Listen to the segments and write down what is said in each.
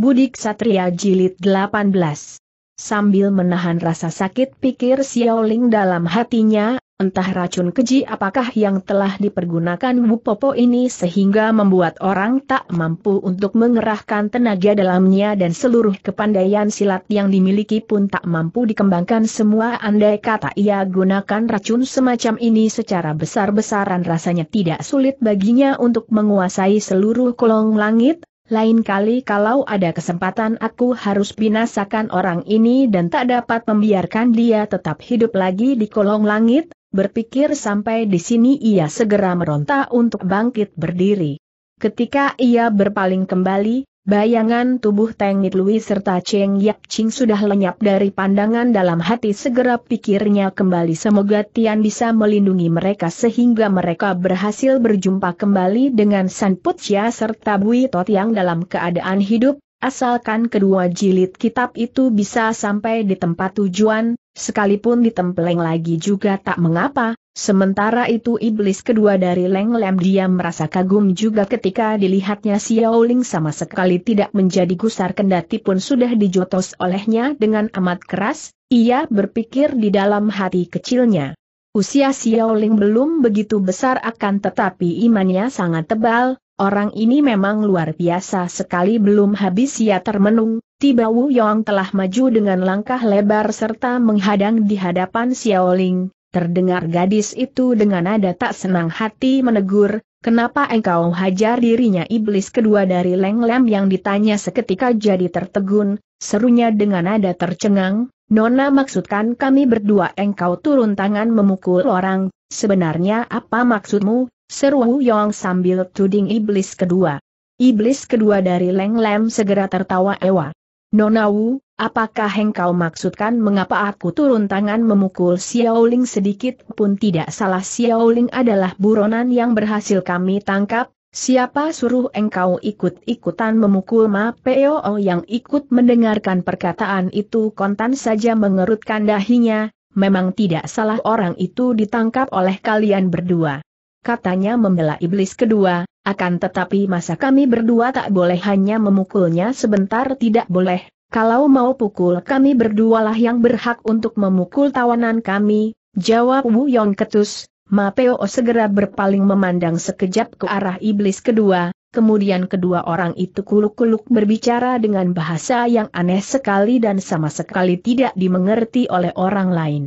Budik Satria Jilid 18 Sambil menahan rasa sakit pikir Xiaoling dalam hatinya, entah racun keji apakah yang telah dipergunakan Wu Popo ini sehingga membuat orang tak mampu untuk mengerahkan tenaga dalamnya dan seluruh kepandaian silat yang dimiliki pun tak mampu dikembangkan semua andai kata ia gunakan racun semacam ini secara besar-besaran rasanya tidak sulit baginya untuk menguasai seluruh kolong langit, lain kali kalau ada kesempatan aku harus binasakan orang ini dan tak dapat membiarkan dia tetap hidup lagi di kolong langit, berpikir sampai di sini ia segera meronta untuk bangkit berdiri. Ketika ia berpaling kembali, Bayangan tubuh Teng Lui serta Cheng Yak Ching sudah lenyap dari pandangan dalam hati segera pikirnya kembali semoga Tian bisa melindungi mereka sehingga mereka berhasil berjumpa kembali dengan San Putsia serta Bui Tot yang dalam keadaan hidup, asalkan kedua jilid kitab itu bisa sampai di tempat tujuan, Sekalipun ditempeleng lagi juga tak mengapa, sementara itu iblis kedua dari Leng Lem dia merasa kagum juga ketika dilihatnya Xiao Ling sama sekali tidak menjadi gusar kendati pun sudah dijotos olehnya dengan amat keras, ia berpikir di dalam hati kecilnya. Usia Xiao Ling belum begitu besar akan tetapi imannya sangat tebal, Orang ini memang luar biasa sekali belum habis ia termenung, tiba Wu Yong telah maju dengan langkah lebar serta menghadang di hadapan Xiaoling. Terdengar gadis itu dengan nada tak senang hati menegur, kenapa engkau hajar dirinya iblis kedua dari Leng Lem yang ditanya seketika jadi tertegun, serunya dengan nada tercengang, Nona maksudkan kami berdua engkau turun tangan memukul orang, sebenarnya apa maksudmu, Seru Wu Yong sambil tuding iblis kedua. Iblis kedua dari Leng Lem segera tertawa ewa. Nona Wu, apakah engkau maksudkan mengapa aku turun tangan memukul Xiao Ling sedikit pun tidak salah Xiao Ling adalah buronan yang berhasil kami tangkap, siapa suruh engkau ikut-ikutan memukul Ma Peo yang ikut mendengarkan perkataan itu kontan saja mengerutkan dahinya, memang tidak salah orang itu ditangkap oleh kalian berdua katanya membela iblis kedua, akan tetapi masa kami berdua tak boleh hanya memukulnya sebentar tidak boleh, kalau mau pukul kami berdualah yang berhak untuk memukul tawanan kami, jawab Wu Yong Ketus, Mapeo segera berpaling memandang sekejap ke arah iblis kedua, kemudian kedua orang itu kuluk-kuluk berbicara dengan bahasa yang aneh sekali dan sama sekali tidak dimengerti oleh orang lain.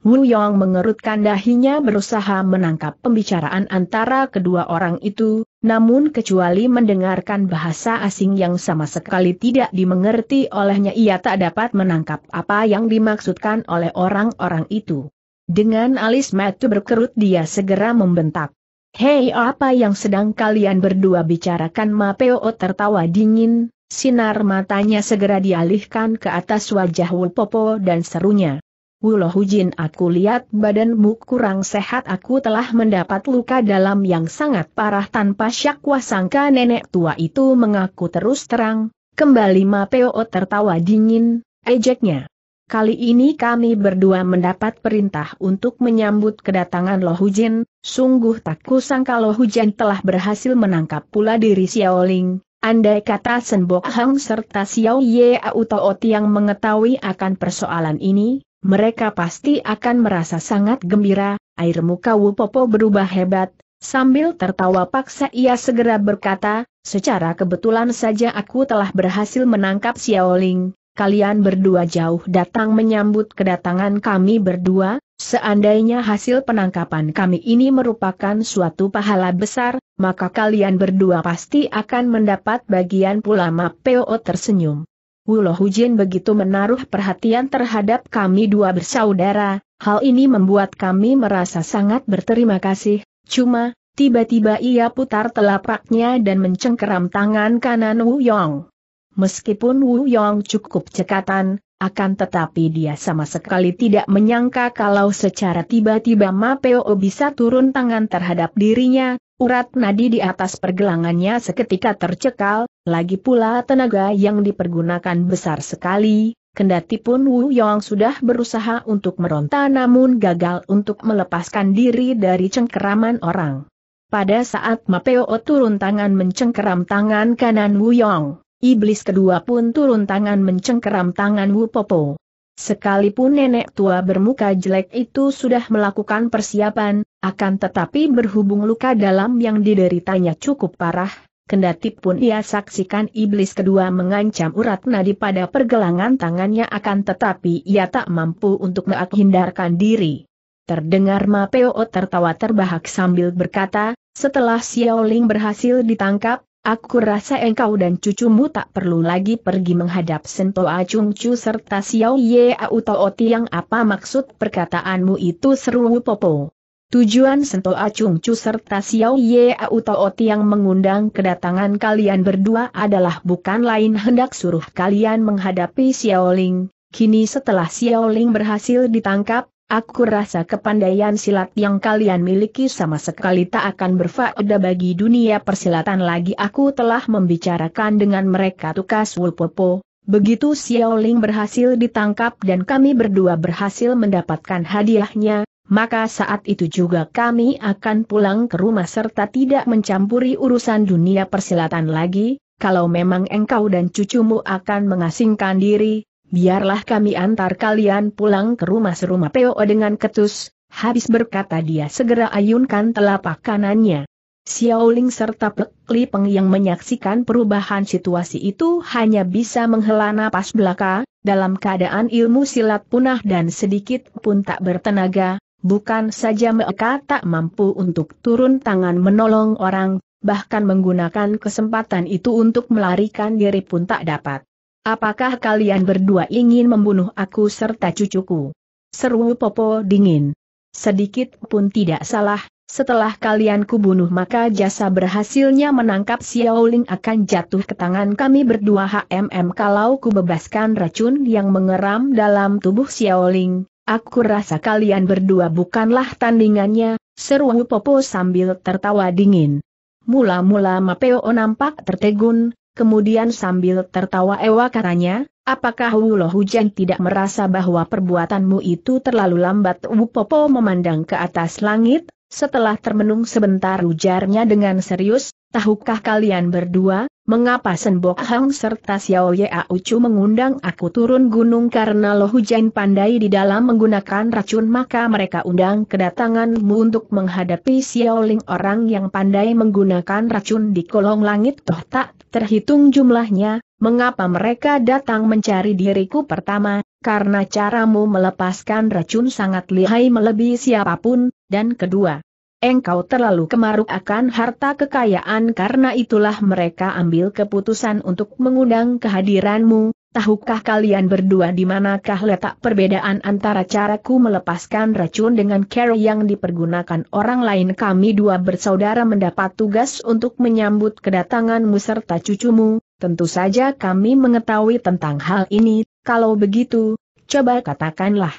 Wu Yong mengerutkan dahinya berusaha menangkap pembicaraan antara kedua orang itu, namun kecuali mendengarkan bahasa asing yang sama sekali tidak dimengerti olehnya ia tak dapat menangkap apa yang dimaksudkan oleh orang-orang itu. Dengan alis mata berkerut dia segera membentak. Hei apa yang sedang kalian berdua bicarakan Mapeo tertawa dingin, sinar matanya segera dialihkan ke atas wajah Popo dan serunya. Wulohujin aku lihat badanmu kurang sehat aku telah mendapat luka dalam yang sangat parah tanpa syak sangka nenek tua itu mengaku terus terang, kembali Mapeo tertawa dingin, ejeknya. Kali ini kami berdua mendapat perintah untuk menyambut kedatangan Lohujin, sungguh tak kusangka Lohujin telah berhasil menangkap pula diri Xiaoling, Andai kata Senbok Hang serta Xiao Ye Ot yang mengetahui akan persoalan ini, mereka pasti akan merasa sangat gembira, air muka Wupopo berubah hebat, sambil tertawa paksa ia segera berkata, secara kebetulan saja aku telah berhasil menangkap Xiaoling, kalian berdua jauh datang menyambut kedatangan kami berdua, seandainya hasil penangkapan kami ini merupakan suatu pahala besar, maka kalian berdua pasti akan mendapat bagian pula Mapeo tersenyum. Wuloh Hujin begitu menaruh perhatian terhadap kami dua bersaudara, hal ini membuat kami merasa sangat berterima kasih, cuma, tiba-tiba ia putar telapaknya dan mencengkeram tangan kanan Wu Yong. Meskipun Wu Yong cukup cekatan, akan tetapi dia sama sekali tidak menyangka kalau secara tiba-tiba Mapeo bisa turun tangan terhadap dirinya, urat nadi di atas pergelangannya seketika tercekal, lagi pula tenaga yang dipergunakan besar sekali, kendati pun Wu Yong sudah berusaha untuk meronta namun gagal untuk melepaskan diri dari cengkeraman orang. Pada saat Mapeo turun tangan mencengkeram tangan kanan Wu Yong, iblis kedua pun turun tangan mencengkeram tangan Wu Popo. Sekalipun nenek tua bermuka jelek itu sudah melakukan persiapan, akan tetapi berhubung luka dalam yang dideritanya cukup parah, Kendati pun ia saksikan iblis kedua mengancam urat nadi pada pergelangan tangannya akan tetapi ia tak mampu untuk menghindarkan diri. Terdengar Mapeo tertawa terbahak sambil berkata, setelah Xiaoling berhasil ditangkap, aku rasa engkau dan cucumu tak perlu lagi pergi menghadap Sento Acung Chu serta Xiao Ye Auto Oti yang apa maksud perkataanmu itu seru Popo. Tujuan Sento Acung Chu serta Xiao Ye Au Toot yang mengundang kedatangan kalian berdua adalah bukan lain hendak suruh kalian menghadapi Xiao Ling. Kini setelah Xiao Ling berhasil ditangkap, aku rasa kepandaian silat yang kalian miliki sama sekali tak akan berfaedah bagi dunia persilatan lagi. Aku telah membicarakan dengan mereka tukas Wulpopo. Begitu Xiao Ling berhasil ditangkap dan kami berdua berhasil mendapatkan hadiahnya, maka saat itu juga kami akan pulang ke rumah serta tidak mencampuri urusan dunia persilatan lagi, kalau memang engkau dan cucumu akan mengasingkan diri, biarlah kami antar kalian pulang ke rumah serumah Peo dengan ketus, habis berkata dia segera ayunkan telapak kanannya. Xiaoling serta Pek Li Peng yang menyaksikan perubahan situasi itu hanya bisa menghela napas belaka, dalam keadaan ilmu silat punah dan sedikit pun tak bertenaga, Bukan saja mereka tak mampu untuk turun tangan menolong orang, bahkan menggunakan kesempatan itu untuk melarikan diri pun tak dapat. Apakah kalian berdua ingin membunuh aku serta cucuku? Seru Popo dingin. Sedikit pun tidak salah, setelah kalian kubunuh maka jasa berhasilnya menangkap Xiao Ling akan jatuh ke tangan kami berdua HMM kalau kubebaskan racun yang mengeram dalam tubuh Xiao Ling. Aku rasa kalian berdua bukanlah tandingannya, seru Popo sambil tertawa dingin. Mula-mula Mapeo nampak tertegun, kemudian sambil tertawa ewa katanya, apakah Wulo Hujan tidak merasa bahwa perbuatanmu itu terlalu lambat Popo memandang ke atas langit, setelah termenung sebentar ujarnya dengan serius, Tahukah kalian berdua, mengapa Senbok Hang serta Xiao Ye Ucu mengundang aku turun gunung karena Lo Hujan pandai di dalam menggunakan racun maka mereka undang kedatanganmu untuk menghadapi Xiao Ling orang yang pandai menggunakan racun di kolong langit toh tak terhitung jumlahnya, mengapa mereka datang mencari diriku pertama, karena caramu melepaskan racun sangat lihai melebihi siapapun, dan kedua. Engkau terlalu kemaruk akan harta kekayaan karena itulah mereka ambil keputusan untuk mengundang kehadiranmu. Tahukah kalian berdua di manakah letak perbedaan antara caraku melepaskan racun dengan cara yang dipergunakan orang lain kami dua bersaudara mendapat tugas untuk menyambut kedatanganmu serta cucumu, tentu saja kami mengetahui tentang hal ini, kalau begitu, coba katakanlah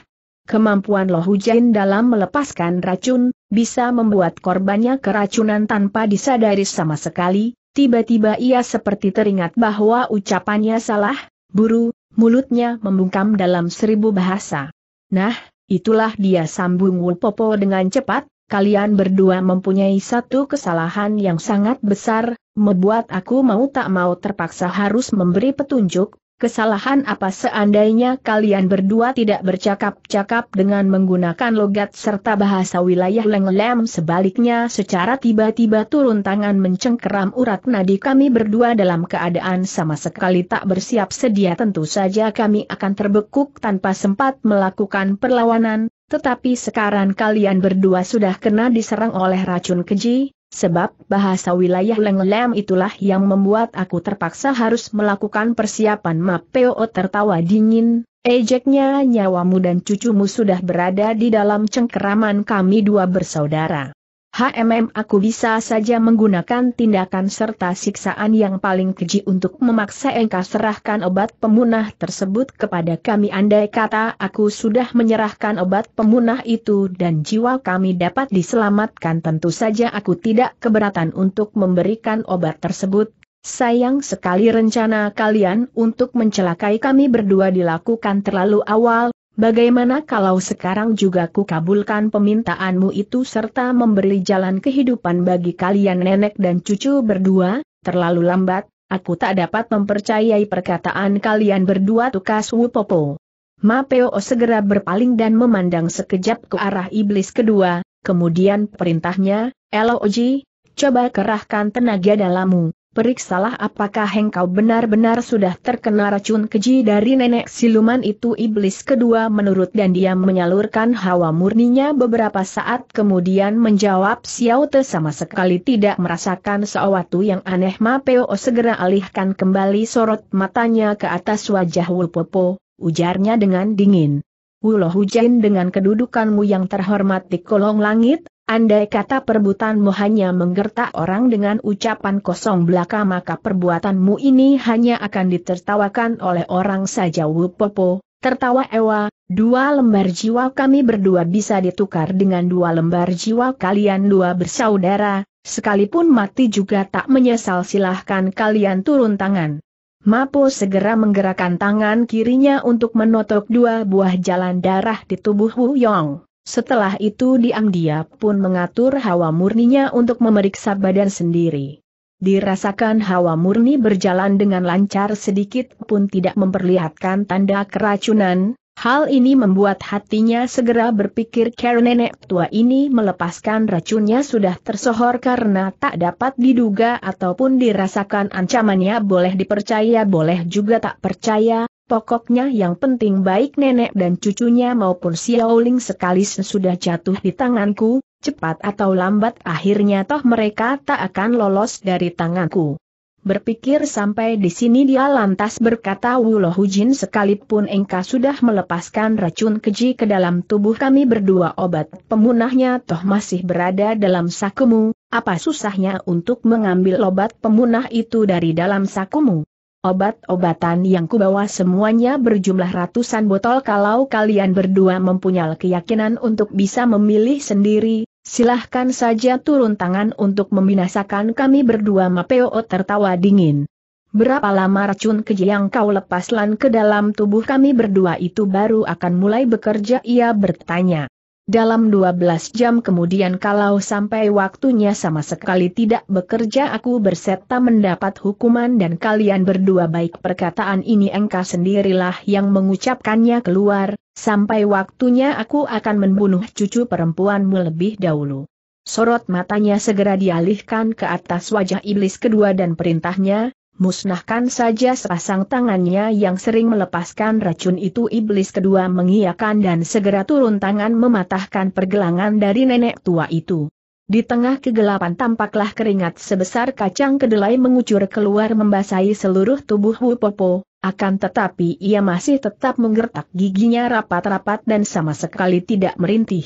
Kemampuan Lo Lohujain dalam melepaskan racun, bisa membuat korbannya keracunan tanpa disadari sama sekali, tiba-tiba ia seperti teringat bahwa ucapannya salah, buru, mulutnya membungkam dalam seribu bahasa. Nah, itulah dia sambung Popo dengan cepat, kalian berdua mempunyai satu kesalahan yang sangat besar, membuat aku mau tak mau terpaksa harus memberi petunjuk, Kesalahan apa seandainya kalian berdua tidak bercakap-cakap dengan menggunakan logat serta bahasa wilayah lenglem sebaliknya secara tiba-tiba turun tangan mencengkeram urat nadi kami berdua dalam keadaan sama sekali tak bersiap sedia tentu saja kami akan terbekuk tanpa sempat melakukan perlawanan, tetapi sekarang kalian berdua sudah kena diserang oleh racun keji, Sebab bahasa wilayah Lenglem itulah yang membuat aku terpaksa harus melakukan persiapan Mapeo tertawa dingin, ejeknya nyawamu dan cucumu sudah berada di dalam cengkeraman kami dua bersaudara. HMM aku bisa saja menggunakan tindakan serta siksaan yang paling keji untuk memaksa engkau serahkan obat pemunah tersebut kepada kami andai kata aku sudah menyerahkan obat pemunah itu dan jiwa kami dapat diselamatkan tentu saja aku tidak keberatan untuk memberikan obat tersebut. Sayang sekali rencana kalian untuk mencelakai kami berdua dilakukan terlalu awal, Bagaimana kalau sekarang juga ku kabulkan permintaanmu itu serta memberi jalan kehidupan bagi kalian nenek dan cucu berdua? Terlalu lambat, aku tak dapat mempercayai perkataan kalian berdua tukas Wupopo. Mapeo segera berpaling dan memandang sekejap ke arah iblis kedua, kemudian perintahnya, Eloji, coba kerahkan tenaga dalammu, periksalah apakah hengkau benar-benar sudah terkena racun keji dari nenek siluman itu iblis kedua menurut dan dia menyalurkan hawa murninya beberapa saat kemudian menjawab Xiao Te sama sekali tidak merasakan sesuatu yang aneh Mapeo segera alihkan kembali sorot matanya ke atas wajah Wulpopo, ujarnya dengan dingin. Wulohujain dengan kedudukanmu yang terhormat di kolong langit, Andai kata perbuatanmu hanya menggertak orang dengan ucapan kosong belaka maka perbuatanmu ini hanya akan ditertawakan oleh orang saja Wupopo, tertawa Ewa, dua lembar jiwa kami berdua bisa ditukar dengan dua lembar jiwa kalian dua bersaudara, sekalipun mati juga tak menyesal silahkan kalian turun tangan. Mapo segera menggerakkan tangan kirinya untuk menotok dua buah jalan darah di tubuh Wu Yong. Setelah itu diam dia pun mengatur hawa murninya untuk memeriksa badan sendiri. Dirasakan hawa murni berjalan dengan lancar sedikit pun tidak memperlihatkan tanda keracunan, hal ini membuat hatinya segera berpikir karena nenek tua ini melepaskan racunnya sudah tersohor karena tak dapat diduga ataupun dirasakan ancamannya boleh dipercaya boleh juga tak percaya, Pokoknya yang penting baik nenek dan cucunya maupun Xiaoling sekali sudah jatuh di tanganku, cepat atau lambat akhirnya toh mereka tak akan lolos dari tanganku. Berpikir sampai di sini dia lantas berkata Wulohujin sekalipun engkau sudah melepaskan racun keji ke dalam tubuh kami berdua obat pemunahnya toh masih berada dalam sakumu, apa susahnya untuk mengambil obat pemunah itu dari dalam sakumu? Obat-obatan yang kubawa semuanya berjumlah ratusan botol kalau kalian berdua mempunyai keyakinan untuk bisa memilih sendiri, silahkan saja turun tangan untuk membinasakan kami berdua Mapeo tertawa dingin. Berapa lama racun keji yang kau lepaslan ke dalam tubuh kami berdua itu baru akan mulai bekerja ia bertanya. Dalam 12 jam kemudian kalau sampai waktunya sama sekali tidak bekerja aku berserta mendapat hukuman dan kalian berdua baik perkataan ini engkau sendirilah yang mengucapkannya keluar, sampai waktunya aku akan membunuh cucu perempuanmu lebih dahulu. Sorot matanya segera dialihkan ke atas wajah iblis kedua dan perintahnya, musnahkan saja sepasang tangannya yang sering melepaskan racun itu iblis kedua mengiakan dan segera turun tangan mematahkan pergelangan dari nenek tua itu. Di tengah kegelapan tampaklah keringat sebesar kacang kedelai mengucur keluar membasahi seluruh tubuh Wupopo, akan tetapi ia masih tetap menggertak giginya rapat-rapat dan sama sekali tidak merintih.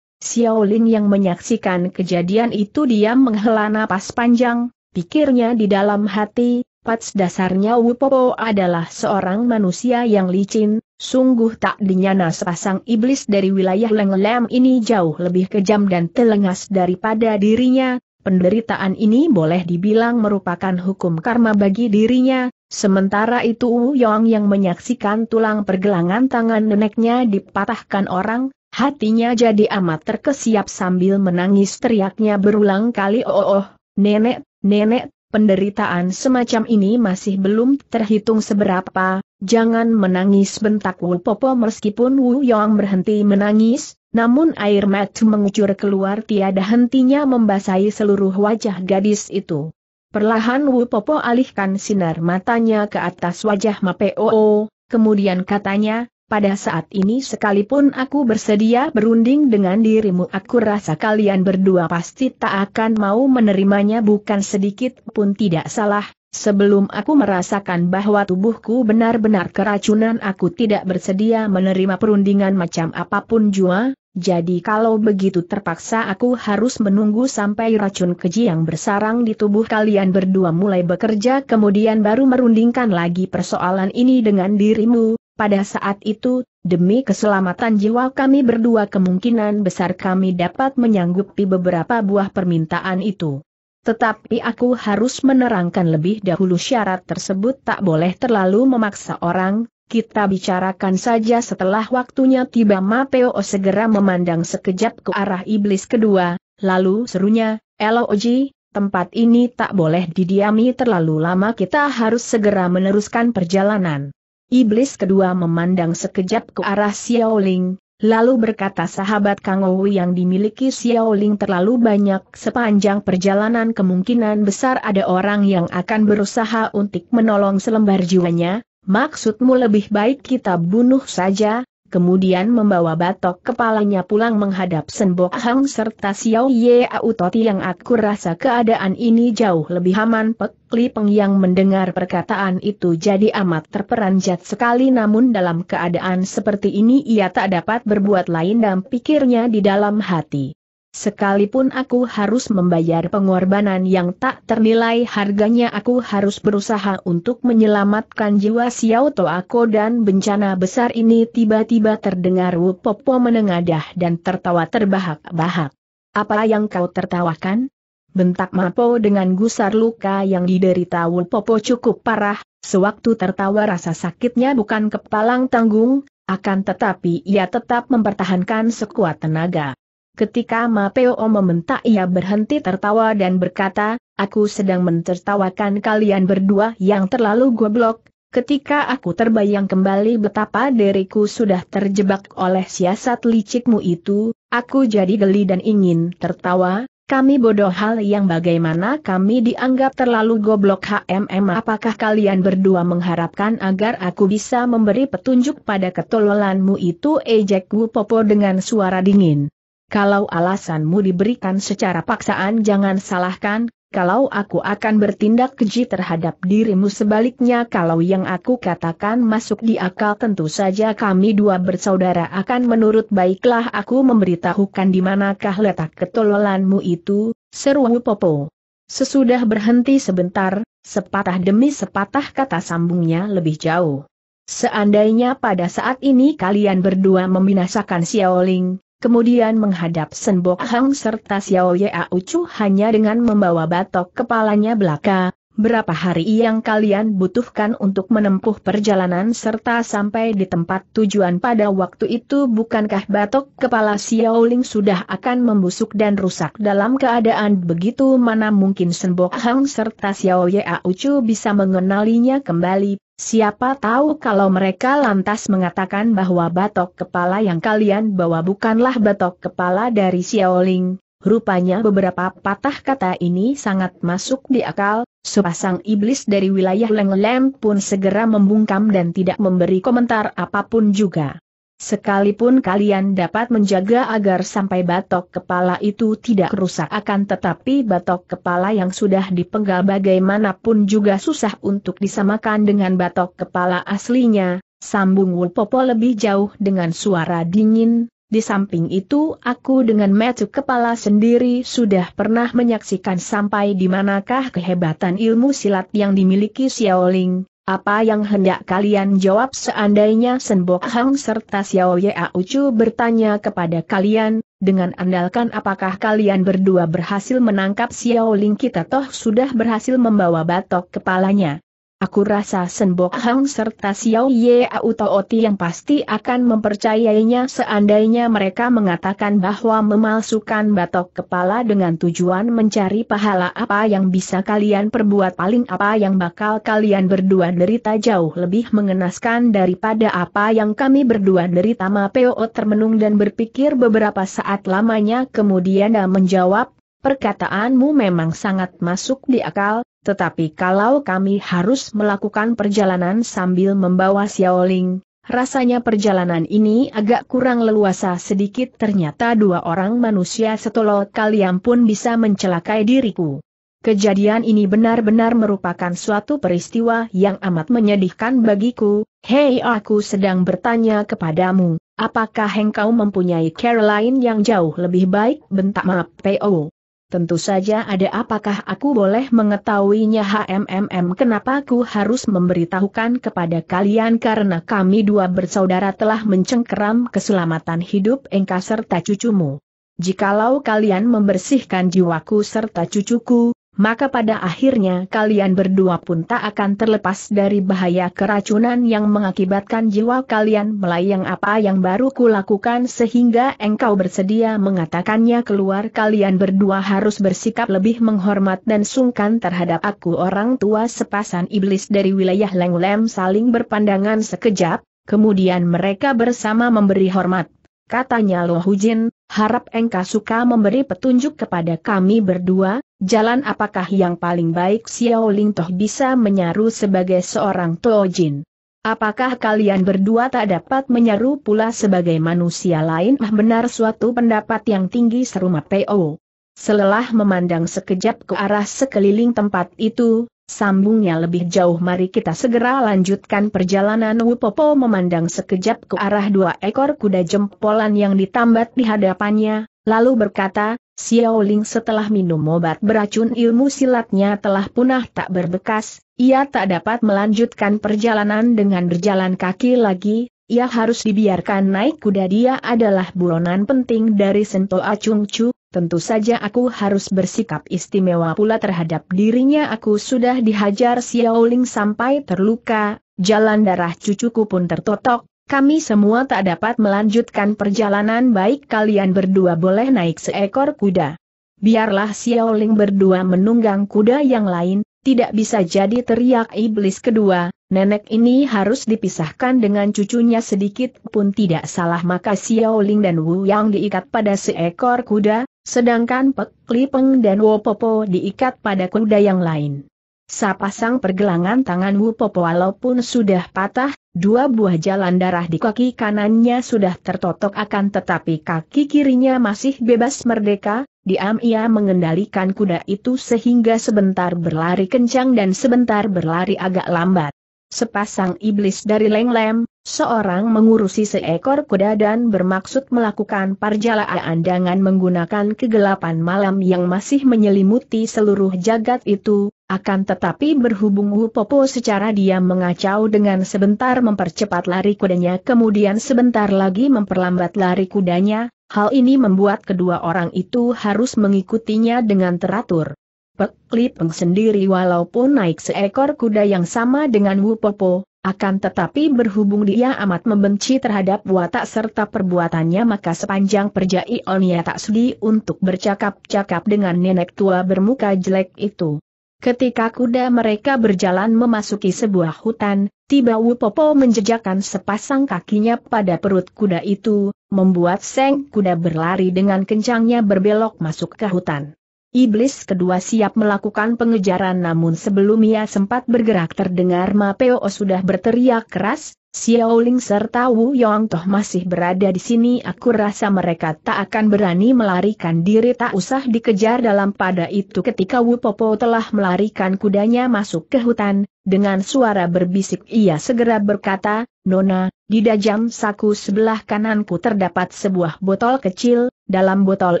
Xiaoling yang menyaksikan kejadian itu diam menghela napas panjang, pikirnya di dalam hati, Pats dasarnya Wupopo adalah seorang manusia yang licin, sungguh tak dinyana sepasang iblis dari wilayah Lenglem ini jauh lebih kejam dan telengas daripada dirinya, penderitaan ini boleh dibilang merupakan hukum karma bagi dirinya, sementara itu Wu Yong yang menyaksikan tulang pergelangan tangan neneknya dipatahkan orang, hatinya jadi amat terkesiap sambil menangis teriaknya berulang kali oh oh, nenek, nenek, penderitaan semacam ini masih belum terhitung seberapa, jangan menangis bentak Wu Popo meskipun Wu Yong berhenti menangis, namun air mata mengucur keluar tiada hentinya membasahi seluruh wajah gadis itu. Perlahan Wu Popo alihkan sinar matanya ke atas wajah Mapeo, kemudian katanya, pada saat ini sekalipun aku bersedia berunding dengan dirimu aku rasa kalian berdua pasti tak akan mau menerimanya bukan sedikit pun tidak salah, sebelum aku merasakan bahwa tubuhku benar-benar keracunan aku tidak bersedia menerima perundingan macam apapun jua, jadi kalau begitu terpaksa aku harus menunggu sampai racun keji yang bersarang di tubuh kalian berdua mulai bekerja kemudian baru merundingkan lagi persoalan ini dengan dirimu, pada saat itu, demi keselamatan jiwa kami berdua kemungkinan besar kami dapat menyanggupi beberapa buah permintaan itu. Tetapi aku harus menerangkan lebih dahulu syarat tersebut tak boleh terlalu memaksa orang, kita bicarakan saja setelah waktunya tiba Mapeo segera memandang sekejap ke arah iblis kedua, lalu serunya, Eloji, tempat ini tak boleh didiami terlalu lama kita harus segera meneruskan perjalanan. Iblis kedua memandang sekejap ke arah Xiao Ling, lalu berkata sahabat Kang Owi yang dimiliki Xiao Ling terlalu banyak sepanjang perjalanan kemungkinan besar ada orang yang akan berusaha untuk menolong selembar jiwanya, maksudmu lebih baik kita bunuh saja, kemudian membawa batok kepalanya pulang menghadap Senbok Hang serta Xiao Ye Autoti yang aku rasa keadaan ini jauh lebih aman Pek Li Peng yang mendengar perkataan itu jadi amat terperanjat sekali namun dalam keadaan seperti ini ia tak dapat berbuat lain dan pikirnya di dalam hati. Sekalipun aku harus membayar pengorbanan yang tak ternilai harganya aku harus berusaha untuk menyelamatkan jiwa Xiao Toako dan bencana besar ini tiba-tiba terdengar Wu Popo menengadah dan tertawa terbahak-bahak. Apa yang kau tertawakan? Bentak Mapo dengan gusar luka yang diderita Wu Popo cukup parah, sewaktu tertawa rasa sakitnya bukan kepalang tanggung, akan tetapi ia tetap mempertahankan sekuat tenaga. Ketika Mapeo mementak ia berhenti tertawa dan berkata, aku sedang mentertawakan kalian berdua yang terlalu goblok, ketika aku terbayang kembali betapa diriku sudah terjebak oleh siasat licikmu itu, aku jadi geli dan ingin tertawa, kami bodoh hal yang bagaimana kami dianggap terlalu goblok HMM apakah kalian berdua mengharapkan agar aku bisa memberi petunjuk pada ketololanmu itu ejek Wu dengan suara dingin. Kalau alasanmu diberikan secara paksaan jangan salahkan, kalau aku akan bertindak keji terhadap dirimu sebaliknya kalau yang aku katakan masuk di akal tentu saja kami dua bersaudara akan menurut baiklah aku memberitahukan di manakah letak ketololanmu itu, seru Popo. Sesudah berhenti sebentar, sepatah demi sepatah kata sambungnya lebih jauh. Seandainya pada saat ini kalian berdua membinasakan Xiaoling, kemudian menghadap Senbok Hang serta Xiao Ye Aucu hanya dengan membawa batok kepalanya belaka, berapa hari yang kalian butuhkan untuk menempuh perjalanan serta sampai di tempat tujuan pada waktu itu bukankah batok kepala Xiao Ling sudah akan membusuk dan rusak dalam keadaan begitu mana mungkin Senbok Hang serta Xiao Ye Aucu bisa mengenalinya kembali, Siapa tahu kalau mereka lantas mengatakan bahwa batok kepala yang kalian bawa bukanlah batok kepala dari Xiaoling. Rupanya beberapa patah kata ini sangat masuk di akal, sepasang iblis dari wilayah Leng Lem pun segera membungkam dan tidak memberi komentar apapun juga. Sekalipun kalian dapat menjaga agar sampai batok kepala itu tidak rusak akan tetapi batok kepala yang sudah dipenggal bagaimanapun juga susah untuk disamakan dengan batok kepala aslinya, sambung Wulpopo lebih jauh dengan suara dingin, di samping itu aku dengan metu kepala sendiri sudah pernah menyaksikan sampai di manakah kehebatan ilmu silat yang dimiliki Xiaoling, apa yang hendak kalian jawab seandainya Senbok Hang serta Xiao Ye Aucu bertanya kepada kalian, dengan andalkan apakah kalian berdua berhasil menangkap Xiao Ling kita toh sudah berhasil membawa batok kepalanya. Aku rasa Senbok Hang serta Xiao Ye atau Oti yang pasti akan mempercayainya seandainya mereka mengatakan bahwa memalsukan batok kepala dengan tujuan mencari pahala apa yang bisa kalian perbuat paling apa yang bakal kalian berdua derita jauh lebih mengenaskan daripada apa yang kami berdua derita Mapeo Peo termenung dan berpikir beberapa saat lamanya kemudian dia menjawab, Perkataanmu memang sangat masuk di akal, tetapi kalau kami harus melakukan perjalanan sambil membawa Xiaoling, rasanya perjalanan ini agak kurang leluasa sedikit ternyata dua orang manusia setolol kalian pun bisa mencelakai diriku. Kejadian ini benar-benar merupakan suatu peristiwa yang amat menyedihkan bagiku. Hei, aku sedang bertanya kepadamu, apakah engkau mempunyai Caroline yang jauh lebih baik? Bentak Po. Tentu saja ada apakah aku boleh mengetahuinya HMMM kenapa aku harus memberitahukan kepada kalian karena kami dua bersaudara telah mencengkeram keselamatan hidup engkau serta cucumu. Jikalau kalian membersihkan jiwaku serta cucuku, maka pada akhirnya kalian berdua pun tak akan terlepas dari bahaya keracunan yang mengakibatkan jiwa kalian melayang apa yang baru kulakukan sehingga engkau bersedia mengatakannya keluar kalian berdua harus bersikap lebih menghormat dan sungkan terhadap aku orang tua sepasan iblis dari wilayah Lenglem saling berpandangan sekejap, kemudian mereka bersama memberi hormat. Katanya Lohujin harap engkau suka memberi petunjuk kepada kami berdua, jalan apakah yang paling baik Xiao Ling Toh bisa menyaru sebagai seorang Tojin. Apakah kalian berdua tak dapat menyaru pula sebagai manusia lain? Ah benar suatu pendapat yang tinggi seru PO. Selelah memandang sekejap ke arah sekeliling tempat itu, Sambungnya lebih jauh mari kita segera lanjutkan perjalanan Wupopo memandang sekejap ke arah dua ekor kuda jempolan yang ditambat di hadapannya, lalu berkata, Xiao Ling setelah minum obat beracun ilmu silatnya telah punah tak berbekas, ia tak dapat melanjutkan perjalanan dengan berjalan kaki lagi, ia harus dibiarkan naik kuda dia adalah buronan penting dari Sento Acung Chu, tentu saja aku harus bersikap istimewa pula terhadap dirinya aku sudah dihajar Xiaoling sampai terluka, jalan darah cucuku pun tertotok, kami semua tak dapat melanjutkan perjalanan baik kalian berdua boleh naik seekor kuda. Biarlah Xiaoling berdua menunggang kuda yang lain, tidak bisa jadi teriak iblis kedua, nenek ini harus dipisahkan dengan cucunya sedikit pun tidak salah maka Xiao Ling dan Wu Yang diikat pada seekor kuda, sedangkan Pek Peng dan Wu Popo diikat pada kuda yang lain. Sapasang pergelangan tangan Wu Popo walaupun sudah patah, dua buah jalan darah di kaki kanannya sudah tertotok akan tetapi kaki kirinya masih bebas merdeka, Diam ia mengendalikan kuda itu sehingga sebentar berlari kencang dan sebentar berlari agak lambat. Sepasang iblis dari Lenglem, seorang mengurusi seekor kuda dan bermaksud melakukan parjalaan dengan menggunakan kegelapan malam yang masih menyelimuti seluruh jagat itu, akan tetapi berhubung popo secara diam mengacau dengan sebentar mempercepat lari kudanya kemudian sebentar lagi memperlambat lari kudanya, hal ini membuat kedua orang itu harus mengikutinya dengan teratur. Pek Lipeng sendiri walaupun naik seekor kuda yang sama dengan Wu Popo, akan tetapi berhubung dia amat membenci terhadap watak serta perbuatannya maka sepanjang perjai Onia tak sudi untuk bercakap-cakap dengan nenek tua bermuka jelek itu. Ketika kuda mereka berjalan memasuki sebuah hutan, tiba Wu Popo menjejakkan sepasang kakinya pada perut kuda itu, membuat seng kuda berlari dengan kencangnya berbelok masuk ke hutan. Iblis kedua siap melakukan pengejaran namun sebelum ia sempat bergerak terdengar Mapeo sudah berteriak keras, Xiao Ling serta Wu Yong Toh masih berada di sini aku rasa mereka tak akan berani melarikan diri tak usah dikejar dalam pada itu ketika Wu Popo telah melarikan kudanya masuk ke hutan, dengan suara berbisik ia segera berkata, Nona, di dajam saku sebelah kananku terdapat sebuah botol kecil, dalam botol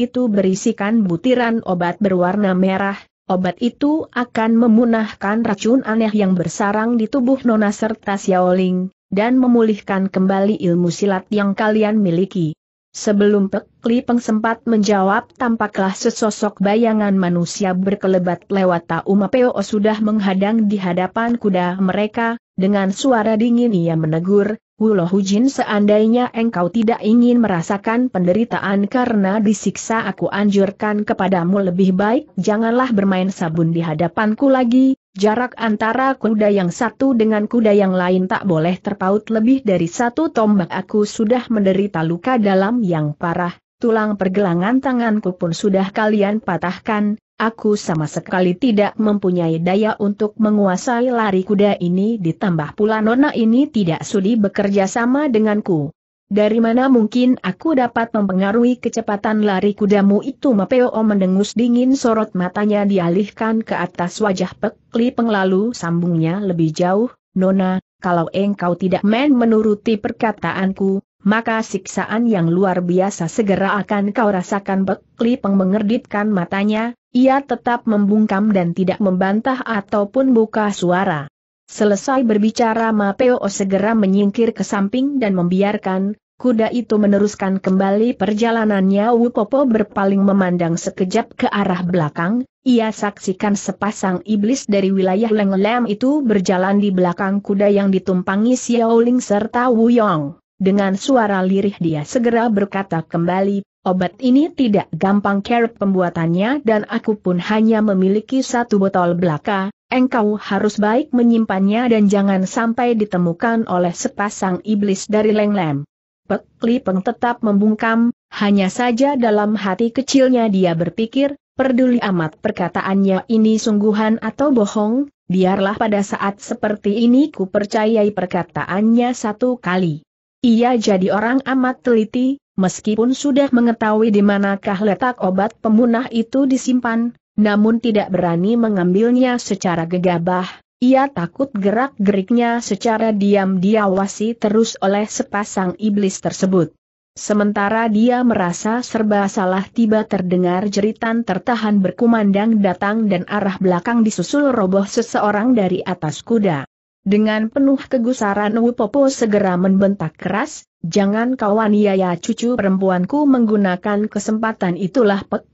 itu berisikan butiran obat berwarna merah, obat itu akan memunahkan racun aneh yang bersarang di tubuh Nona serta Xiaoling, dan memulihkan kembali ilmu silat yang kalian miliki. Sebelum Pek Li Peng sempat menjawab tampaklah sesosok bayangan manusia berkelebat lewat Tauma Peo sudah menghadang di hadapan kuda mereka, dengan suara dingin ia menegur, Wulohujin seandainya engkau tidak ingin merasakan penderitaan karena disiksa aku anjurkan kepadamu lebih baik janganlah bermain sabun di hadapanku lagi, jarak antara kuda yang satu dengan kuda yang lain tak boleh terpaut lebih dari satu tombak aku sudah menderita luka dalam yang parah, tulang pergelangan tanganku pun sudah kalian patahkan, Aku sama sekali tidak mempunyai daya untuk menguasai lari kuda ini ditambah pula nona ini tidak sudi bekerja sama denganku. Dari mana mungkin aku dapat mempengaruhi kecepatan lari kudamu itu Mapeo mendengus dingin sorot matanya dialihkan ke atas wajah Pekli penglalu sambungnya lebih jauh, Nona, kalau engkau tidak men menuruti perkataanku, maka siksaan yang luar biasa segera akan kau rasakan Bekli pengmengerditkan matanya, ia tetap membungkam dan tidak membantah ataupun buka suara. Selesai berbicara Mapeo segera menyingkir ke samping dan membiarkan, kuda itu meneruskan kembali perjalanannya Wupopo berpaling memandang sekejap ke arah belakang, ia saksikan sepasang iblis dari wilayah Lenglem itu berjalan di belakang kuda yang ditumpangi Xiaoling serta Wuyong. Dengan suara lirih dia segera berkata kembali, Obat ini tidak gampang kerap pembuatannya dan aku pun hanya memiliki satu botol belaka, engkau harus baik menyimpannya dan jangan sampai ditemukan oleh sepasang iblis dari Lenglem. Pek Lipeng tetap membungkam, hanya saja dalam hati kecilnya dia berpikir, peduli amat perkataannya ini sungguhan atau bohong, biarlah pada saat seperti ini ku percayai perkataannya satu kali. Ia jadi orang amat teliti, Meskipun sudah mengetahui di manakah letak obat pemunah itu disimpan, namun tidak berani mengambilnya secara gegabah, ia takut gerak-geriknya secara diam diawasi terus oleh sepasang iblis tersebut. Sementara dia merasa serba salah tiba terdengar jeritan tertahan berkumandang datang dan arah belakang disusul roboh seseorang dari atas kuda. Dengan penuh kegusaran Popo segera membentak keras, jangan kau aniaya cucu perempuanku menggunakan kesempatan itulah Pek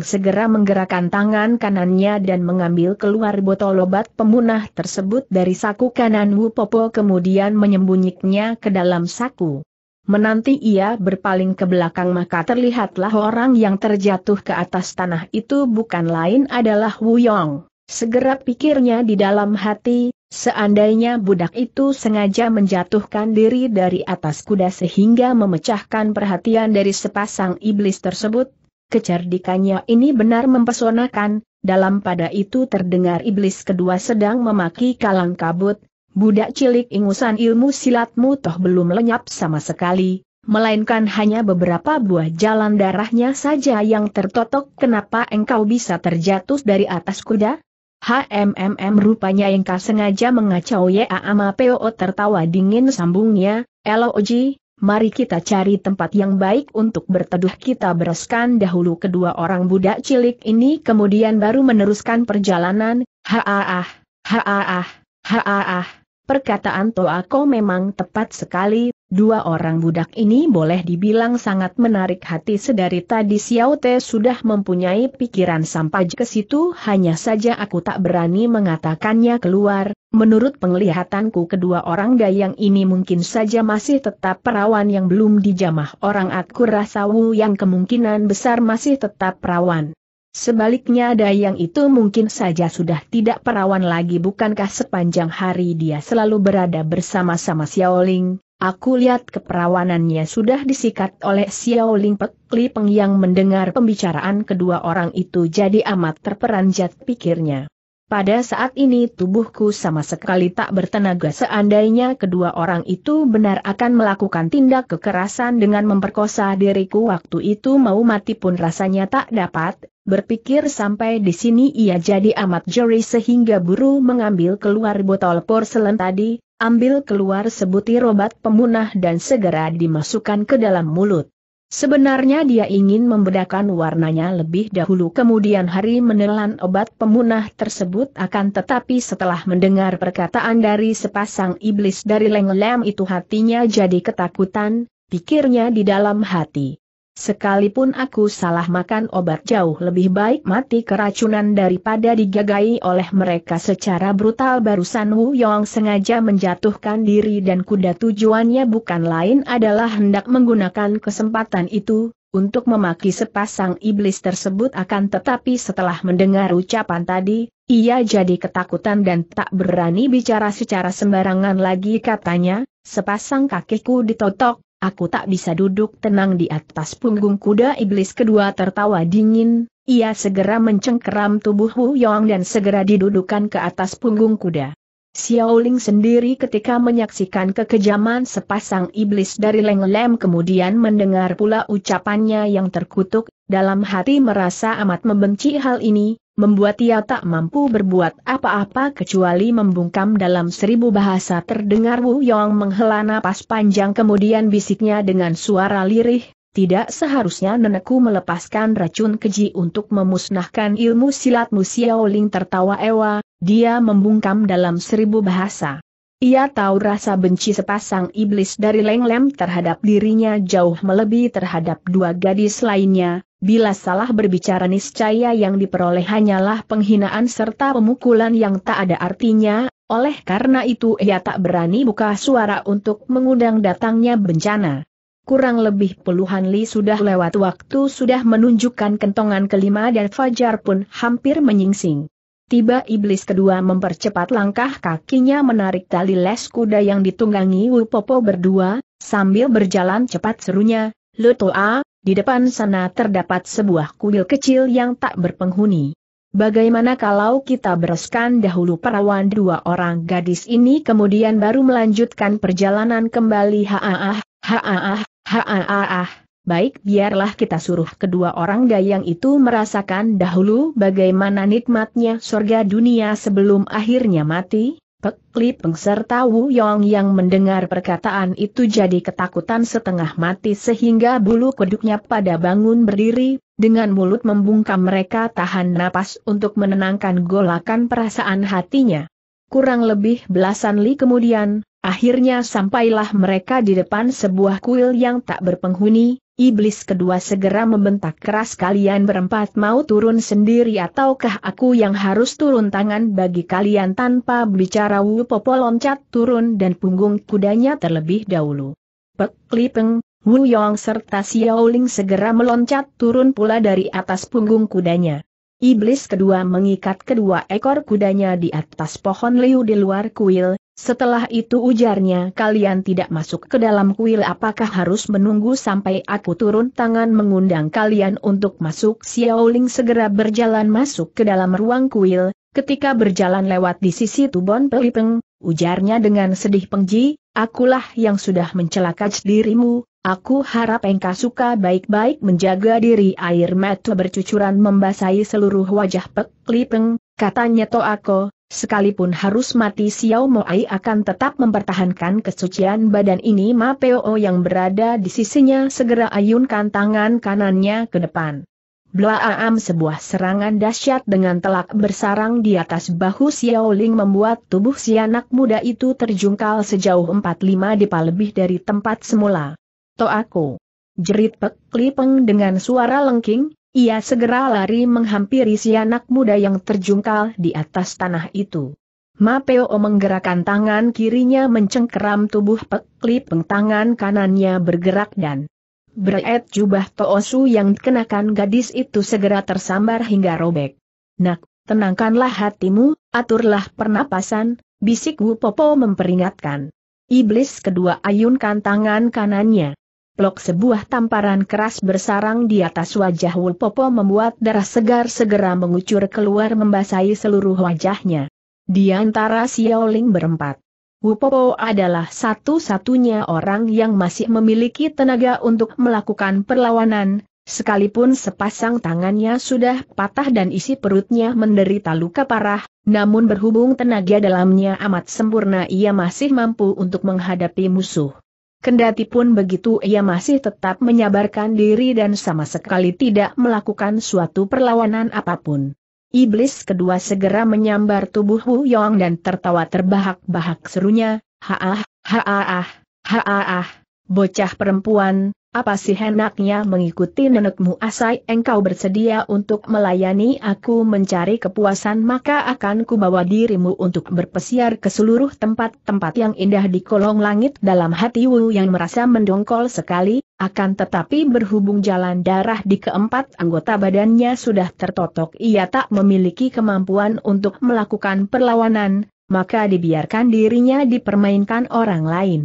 segera menggerakkan tangan kanannya dan mengambil keluar botol obat pemunah tersebut dari saku kanan Popo kemudian menyembunyikannya ke dalam saku. Menanti ia berpaling ke belakang maka terlihatlah orang yang terjatuh ke atas tanah itu bukan lain adalah Wuyong. Segera pikirnya di dalam hati, Seandainya budak itu sengaja menjatuhkan diri dari atas kuda sehingga memecahkan perhatian dari sepasang iblis tersebut, kecerdikannya ini benar mempesonakan, dalam pada itu terdengar iblis kedua sedang memaki kalang kabut, budak cilik ingusan ilmu silatmu toh belum lenyap sama sekali, melainkan hanya beberapa buah jalan darahnya saja yang tertotok kenapa engkau bisa terjatuh dari atas kuda? HMMM rupanya yang sengaja mengacau ya Ama Poo. tertawa dingin sambungnya, LOG, mari kita cari tempat yang baik untuk berteduh kita bereskan dahulu kedua orang budak cilik ini kemudian baru meneruskan perjalanan, haaah, haaah, haaah, perkataan toa Toako memang tepat sekali, Dua orang budak ini boleh dibilang sangat menarik hati sedari tadi Xiao Te sudah mempunyai pikiran sampai ke situ hanya saja aku tak berani mengatakannya keluar, menurut penglihatanku kedua orang dayang ini mungkin saja masih tetap perawan yang belum dijamah orang aku rasawu yang kemungkinan besar masih tetap perawan. Sebaliknya dayang itu mungkin saja sudah tidak perawan lagi bukankah sepanjang hari dia selalu berada bersama-sama Xiaoling, Aku lihat keperawanannya sudah disikat oleh Xiao Ling Pek Li Peng yang mendengar pembicaraan kedua orang itu jadi amat terperanjat pikirnya. Pada saat ini tubuhku sama sekali tak bertenaga seandainya kedua orang itu benar akan melakukan tindak kekerasan dengan memperkosa diriku waktu itu mau mati pun rasanya tak dapat, Berpikir sampai di sini ia jadi amat jeri sehingga buru mengambil keluar botol porselen tadi, Ambil keluar sebutir obat pemunah dan segera dimasukkan ke dalam mulut. Sebenarnya dia ingin membedakan warnanya lebih dahulu kemudian hari menelan obat pemunah tersebut akan tetapi setelah mendengar perkataan dari sepasang iblis dari lenglem itu hatinya jadi ketakutan, pikirnya di dalam hati. Sekalipun aku salah makan obat jauh lebih baik mati keracunan daripada digagai oleh mereka secara brutal barusan Wu Yong sengaja menjatuhkan diri dan kuda tujuannya bukan lain adalah hendak menggunakan kesempatan itu, untuk memaki sepasang iblis tersebut akan tetapi setelah mendengar ucapan tadi, ia jadi ketakutan dan tak berani bicara secara sembarangan lagi katanya, sepasang kakiku ditotok, aku tak bisa duduk tenang di atas punggung kuda iblis kedua tertawa dingin, ia segera mencengkeram tubuh Hu Yong dan segera didudukan ke atas punggung kuda. Xiao Ling sendiri ketika menyaksikan kekejaman sepasang iblis dari Leng Lem kemudian mendengar pula ucapannya yang terkutuk, dalam hati merasa amat membenci hal ini, membuat ia tak mampu berbuat apa-apa kecuali membungkam dalam seribu bahasa terdengar Wu Yong menghela napas panjang kemudian bisiknya dengan suara lirih, tidak seharusnya nenekku melepaskan racun keji untuk memusnahkan ilmu silat silatmu Ling tertawa ewa, dia membungkam dalam seribu bahasa. Ia tahu rasa benci sepasang iblis dari Leng Lem terhadap dirinya jauh melebihi terhadap dua gadis lainnya, Bila salah berbicara niscaya yang diperoleh hanyalah penghinaan serta pemukulan yang tak ada artinya, oleh karena itu ia tak berani buka suara untuk mengundang datangnya bencana. Kurang lebih puluhan li sudah lewat waktu sudah menunjukkan kentongan kelima dan Fajar pun hampir menyingsing. Tiba iblis kedua mempercepat langkah kakinya menarik tali les kuda yang ditunggangi Wupopo berdua, sambil berjalan cepat serunya, Lutoa, di depan sana terdapat sebuah kuil kecil yang tak berpenghuni. Bagaimana kalau kita bereskan dahulu perawan dua orang gadis ini kemudian baru melanjutkan perjalanan kembali haaah, haaah, haaah. Baik biarlah kita suruh kedua orang dayang itu merasakan dahulu bagaimana nikmatnya surga dunia sebelum akhirnya mati, Pekli serta Wu Yong yang mendengar perkataan itu jadi ketakutan setengah mati sehingga bulu kuduknya pada bangun berdiri, dengan mulut membungkam mereka tahan napas untuk menenangkan golakan perasaan hatinya. Kurang lebih belasan li kemudian, akhirnya sampailah mereka di depan sebuah kuil yang tak berpenghuni, Iblis kedua segera membentak keras kalian berempat mau turun sendiri ataukah aku yang harus turun tangan bagi kalian tanpa bicara Wu Popo loncat turun dan punggung kudanya terlebih dahulu. Pek Peng Wu Yong serta Xiao Ling segera meloncat turun pula dari atas punggung kudanya. Iblis kedua mengikat kedua ekor kudanya di atas pohon liu di luar kuil, setelah itu ujarnya kalian tidak masuk ke dalam kuil apakah harus menunggu sampai aku turun tangan mengundang kalian untuk masuk Xiaoling segera berjalan masuk ke dalam ruang kuil, ketika berjalan lewat di sisi Tubon Pelipeng, ujarnya dengan sedih pengji, akulah yang sudah mencelakai dirimu, Aku harap engkau suka baik-baik menjaga diri air mata bercucuran membasahi seluruh wajah Pek Lipeng, katanya Toako, sekalipun harus mati Xiao Moai akan tetap mempertahankan kesucian badan ini Ma Peo, yang berada di sisinya segera ayunkan tangan kanannya ke depan. Blaam sebuah serangan dahsyat dengan telak bersarang di atas bahu Xiao Ling membuat tubuh si anak muda itu terjungkal sejauh 45 depa lebih dari tempat semula to aku. Jerit Pek Klipeng dengan suara lengking, ia segera lari menghampiri si anak muda yang terjungkal di atas tanah itu. Mapeo menggerakkan tangan kirinya mencengkeram tubuh Pek Klipeng tangan kanannya bergerak dan Beret jubah Toosu yang dikenakan gadis itu segera tersambar hingga robek. Nak, tenangkanlah hatimu, aturlah pernapasan, bisik Wu Popo memperingatkan. Iblis kedua ayunkan tangan kanannya blok sebuah tamparan keras bersarang di atas wajah Wulpopo membuat darah segar segera mengucur keluar membasahi seluruh wajahnya. Di antara Xiaoling berempat, Wulpopo adalah satu-satunya orang yang masih memiliki tenaga untuk melakukan perlawanan, Sekalipun sepasang tangannya sudah patah dan isi perutnya menderita luka parah, namun berhubung tenaga dalamnya amat sempurna ia masih mampu untuk menghadapi musuh. Kendati pun begitu ia masih tetap menyabarkan diri dan sama sekali tidak melakukan suatu perlawanan apapun. Iblis kedua segera menyambar tubuh Hu Yong dan tertawa terbahak-bahak serunya, haah, haah, haah, haah, bocah perempuan, apa sih enaknya mengikuti nenekmu asai engkau bersedia untuk melayani aku mencari kepuasan maka akan kubawa dirimu untuk berpesiar ke seluruh tempat-tempat yang indah di kolong langit dalam hati Wu yang merasa mendongkol sekali, akan tetapi berhubung jalan darah di keempat anggota badannya sudah tertotok ia tak memiliki kemampuan untuk melakukan perlawanan, maka dibiarkan dirinya dipermainkan orang lain.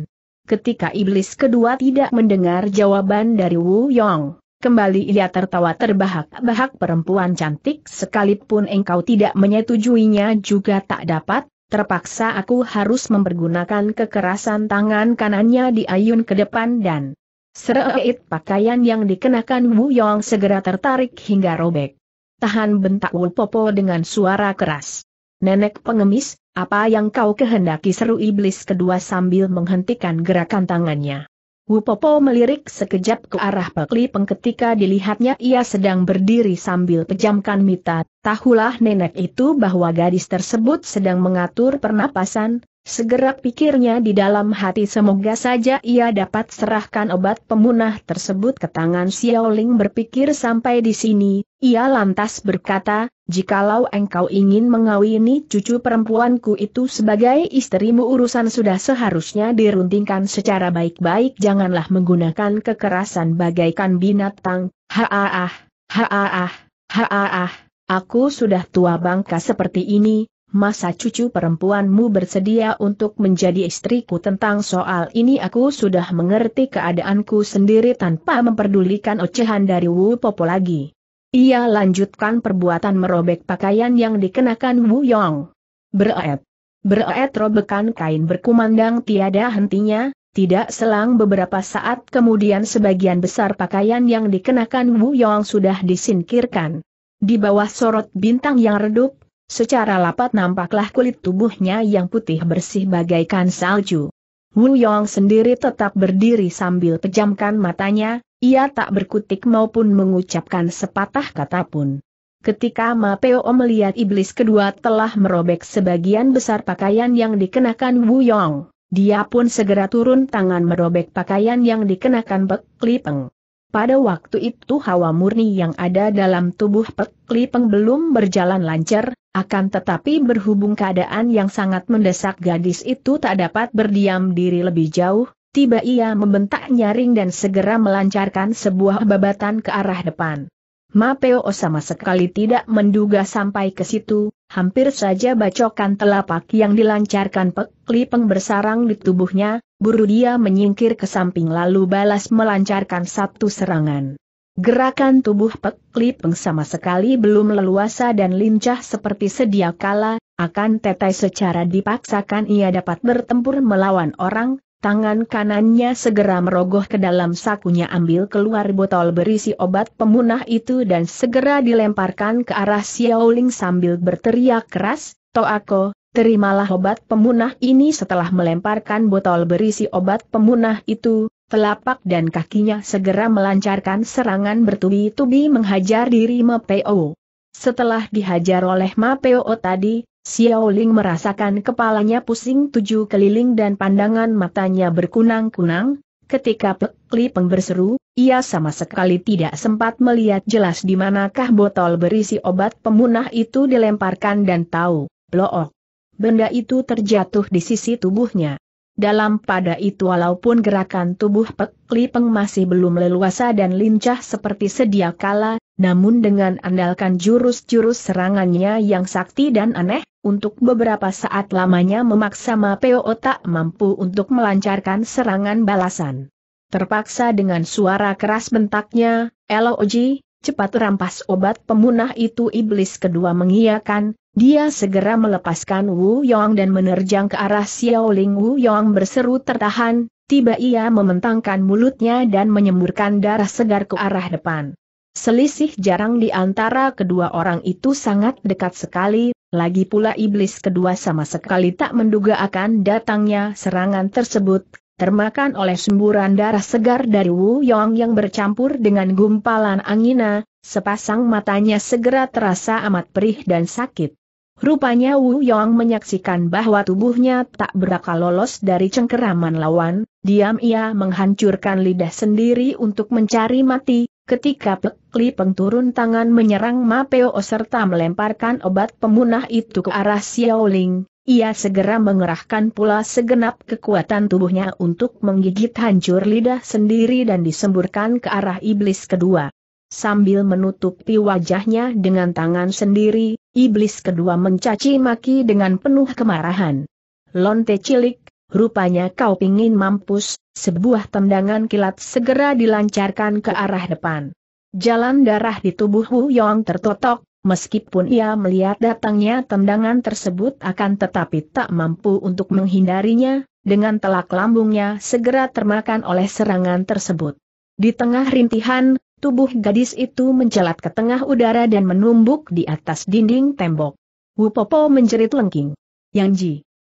Ketika iblis kedua tidak mendengar jawaban dari Wu Yong, kembali ia tertawa terbahak-bahak perempuan cantik sekalipun engkau tidak menyetujuinya juga tak dapat, terpaksa aku harus mempergunakan kekerasan tangan kanannya diayun ke depan dan Sereit pakaian yang dikenakan Wu Yong segera tertarik hingga robek. Tahan bentak Wu Popo dengan suara keras. Nenek pengemis, apa yang kau kehendaki seru iblis kedua sambil menghentikan gerakan tangannya. Wupopo melirik sekejap ke arah Pekli pengketika dilihatnya ia sedang berdiri sambil pejamkan mita, tahulah nenek itu bahwa gadis tersebut sedang mengatur pernapasan, Segera pikirnya di dalam hati semoga saja ia dapat serahkan obat pemunah tersebut ke tangan Xiaoling berpikir sampai di sini, ia lantas berkata, jikalau engkau ingin mengawini cucu perempuanku itu sebagai istrimu urusan sudah seharusnya diruntingkan secara baik-baik janganlah menggunakan kekerasan bagaikan binatang, haaah, haaah, haaah, aku sudah tua bangka seperti ini, masa cucu perempuanmu bersedia untuk menjadi istriku tentang soal ini aku sudah mengerti keadaanku sendiri tanpa memperdulikan ocehan dari Wu Popo lagi. Ia lanjutkan perbuatan merobek pakaian yang dikenakan Wu Yong. Beret, beret, robekan kain berkumandang tiada hentinya, tidak selang beberapa saat kemudian sebagian besar pakaian yang dikenakan Wu Yong sudah disingkirkan. Di bawah sorot bintang yang redup, Secara lapat nampaklah kulit tubuhnya yang putih bersih bagaikan salju. Wu Yong sendiri tetap berdiri sambil pejamkan matanya, ia tak berkutik maupun mengucapkan sepatah kata pun. Ketika Mapeo melihat iblis kedua telah merobek sebagian besar pakaian yang dikenakan Wu Yong, dia pun segera turun tangan merobek pakaian yang dikenakan Bek Klipeng. Pada waktu itu hawa murni yang ada dalam tubuh Pekli peng belum berjalan lancar, akan tetapi berhubung keadaan yang sangat mendesak gadis itu tak dapat berdiam diri lebih jauh, tiba ia membentak nyaring dan segera melancarkan sebuah babatan ke arah depan. Mapeo sama sekali tidak menduga sampai ke situ, Hampir saja bacokan telapak yang dilancarkan Pek peng bersarang di tubuhnya, buru dia menyingkir ke samping lalu balas melancarkan satu serangan. Gerakan tubuh Pek peng sama sekali belum leluasa dan lincah seperti sedia kala, akan tetai secara dipaksakan ia dapat bertempur melawan orang, Tangan kanannya segera merogoh ke dalam sakunya ambil keluar botol berisi obat pemunah itu dan segera dilemparkan ke arah Xiaoling sambil berteriak keras, Toako, terimalah obat pemunah ini setelah melemparkan botol berisi obat pemunah itu, telapak dan kakinya segera melancarkan serangan bertubi-tubi menghajar diri Mapeo. Setelah dihajar oleh Mapeo tadi, Xiao Ling merasakan kepalanya pusing tujuh keliling dan pandangan matanya berkunang-kunang, ketika Pek Li Peng berseru, ia sama sekali tidak sempat melihat jelas di manakah botol berisi obat pemunah itu dilemparkan dan tahu, blook. Benda itu terjatuh di sisi tubuhnya. Dalam pada itu walaupun gerakan tubuh Pek masih belum leluasa dan lincah seperti sedia kala, namun dengan andalkan jurus-jurus serangannya yang sakti dan aneh, untuk beberapa saat lamanya memaksa Mapeo tak mampu untuk melancarkan serangan balasan. Terpaksa dengan suara keras bentaknya, Eloji, cepat rampas obat pemunah itu iblis kedua mengiakan, dia segera melepaskan Wu Yong dan menerjang ke arah Xiaoling Wu Yong berseru tertahan, tiba ia mementangkan mulutnya dan menyemburkan darah segar ke arah depan. Selisih jarang di antara kedua orang itu sangat dekat sekali, lagi pula iblis kedua sama sekali tak menduga akan datangnya serangan tersebut, termakan oleh semburan darah segar dari Wu Yong yang bercampur dengan gumpalan angina, sepasang matanya segera terasa amat perih dan sakit. Rupanya Wu Yong menyaksikan bahwa tubuhnya tak berakal lolos dari cengkeraman lawan, diam ia menghancurkan lidah sendiri untuk mencari mati, ketika Pek Li Peng turun tangan menyerang Mapeo serta melemparkan obat pemunah itu ke arah Xiaoling, ia segera mengerahkan pula segenap kekuatan tubuhnya untuk menggigit hancur lidah sendiri dan disemburkan ke arah iblis kedua. Sambil menutupi wajahnya dengan tangan sendiri, iblis kedua mencaci maki dengan penuh kemarahan. Lonte cilik, rupanya kau pingin mampus, sebuah tendangan kilat segera dilancarkan ke arah depan. Jalan darah di tubuh Hu Yong tertotok, meskipun ia melihat datangnya tendangan tersebut akan tetapi tak mampu untuk menghindarinya, dengan telak lambungnya segera termakan oleh serangan tersebut. Di tengah rintihan, tubuh gadis itu mencelat ke tengah udara dan menumbuk di atas dinding tembok. Wu Popo menjerit lengking. Yang Ji,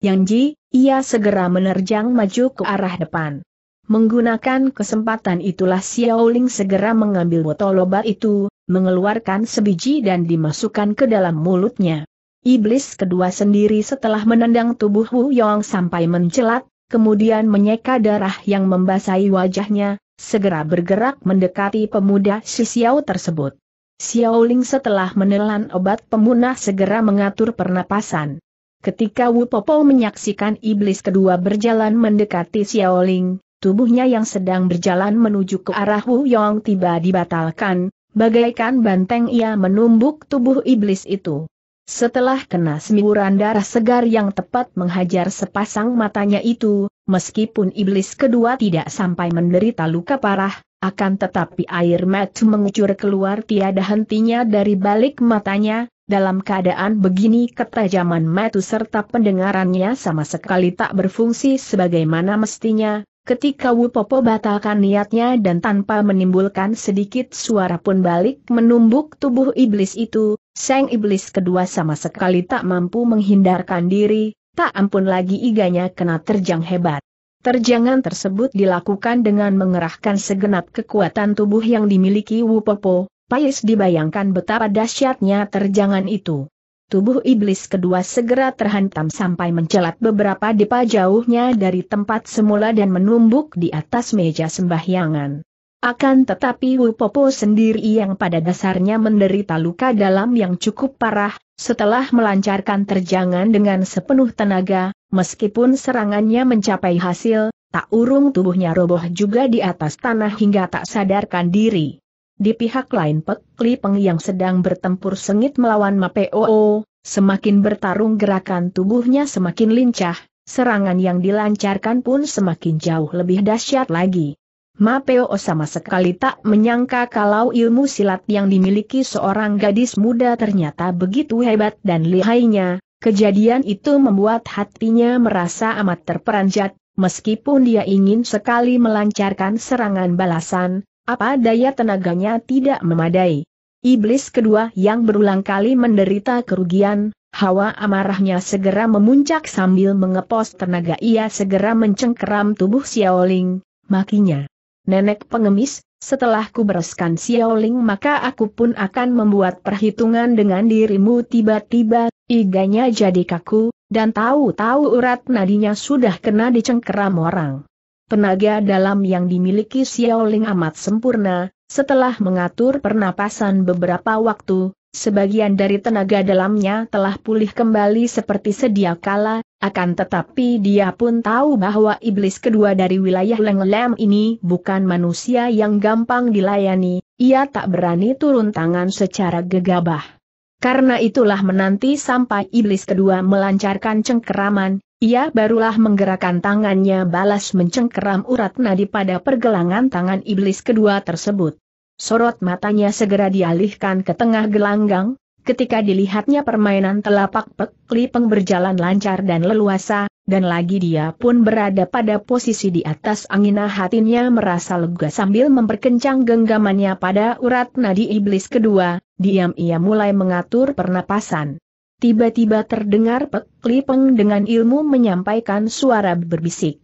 Yang Ji, ia segera menerjang maju ke arah depan. Menggunakan kesempatan itulah Xiao Ling segera mengambil botol obat itu, mengeluarkan sebiji dan dimasukkan ke dalam mulutnya. Iblis kedua sendiri setelah menendang tubuh Wu Yong sampai mencelat, kemudian menyeka darah yang membasahi wajahnya, segera bergerak mendekati pemuda si Xiao tersebut. Xiao Ling setelah menelan obat pemunah segera mengatur pernapasan. Ketika Wu Popo menyaksikan iblis kedua berjalan mendekati Xiao Ling, tubuhnya yang sedang berjalan menuju ke arah Wu Yong tiba dibatalkan, Bagaikan banteng ia menumbuk tubuh iblis itu. Setelah kena semburan darah segar yang tepat menghajar sepasang matanya itu, meskipun iblis kedua tidak sampai menderita luka parah, akan tetapi air mata mengucur keluar tiada hentinya dari balik matanya, dalam keadaan begini ketajaman mata serta pendengarannya sama sekali tak berfungsi sebagaimana mestinya, Ketika Wu Popo batalkan niatnya dan tanpa menimbulkan sedikit suara pun balik menumbuk tubuh iblis itu, sang iblis kedua sama sekali tak mampu menghindarkan diri, tak ampun lagi iganya kena terjang hebat. Terjangan tersebut dilakukan dengan mengerahkan segenap kekuatan tubuh yang dimiliki Wu Popo, Pais dibayangkan betapa dahsyatnya terjangan itu. Tubuh iblis kedua segera terhantam sampai mencelat beberapa depa jauhnya dari tempat semula dan menumbuk di atas meja sembahyangan. Akan tetapi Popo sendiri yang pada dasarnya menderita luka dalam yang cukup parah, setelah melancarkan terjangan dengan sepenuh tenaga, meskipun serangannya mencapai hasil, tak urung tubuhnya roboh juga di atas tanah hingga tak sadarkan diri. Di pihak lain Pek Li Peng yang sedang bertempur sengit melawan Mapeo, semakin bertarung gerakan tubuhnya semakin lincah, serangan yang dilancarkan pun semakin jauh lebih dahsyat lagi. Mapeo sama sekali tak menyangka kalau ilmu silat yang dimiliki seorang gadis muda ternyata begitu hebat dan lihainya, kejadian itu membuat hatinya merasa amat terperanjat, meskipun dia ingin sekali melancarkan serangan balasan, apa daya tenaganya tidak memadai. Iblis kedua yang berulang kali menderita kerugian, hawa amarahnya segera memuncak sambil mengepos tenaga ia segera mencengkeram tubuh Xiaoling, makinya. Nenek pengemis, setelah kubereskan Xiaoling maka aku pun akan membuat perhitungan dengan dirimu tiba-tiba, iganya jadi kaku, dan tahu-tahu urat nadinya sudah kena dicengkeram orang. Tenaga dalam yang dimiliki Xiaoling amat sempurna, setelah mengatur pernapasan beberapa waktu, sebagian dari tenaga dalamnya telah pulih kembali seperti sedia kala, akan tetapi dia pun tahu bahwa iblis kedua dari wilayah Leng ini bukan manusia yang gampang dilayani, ia tak berani turun tangan secara gegabah. Karena itulah menanti sampai iblis kedua melancarkan cengkeraman, ia barulah menggerakkan tangannya balas mencengkeram urat nadi pada pergelangan tangan iblis kedua tersebut. Sorot matanya segera dialihkan ke tengah gelanggang, ketika dilihatnya permainan telapak peklipeng berjalan lancar dan leluasa, dan lagi dia pun berada pada posisi di atas angina hatinya merasa lega sambil memperkencang genggamannya pada urat nadi iblis kedua, diam ia mulai mengatur pernapasan. Tiba-tiba terdengar peklipeng dengan ilmu menyampaikan suara berbisik.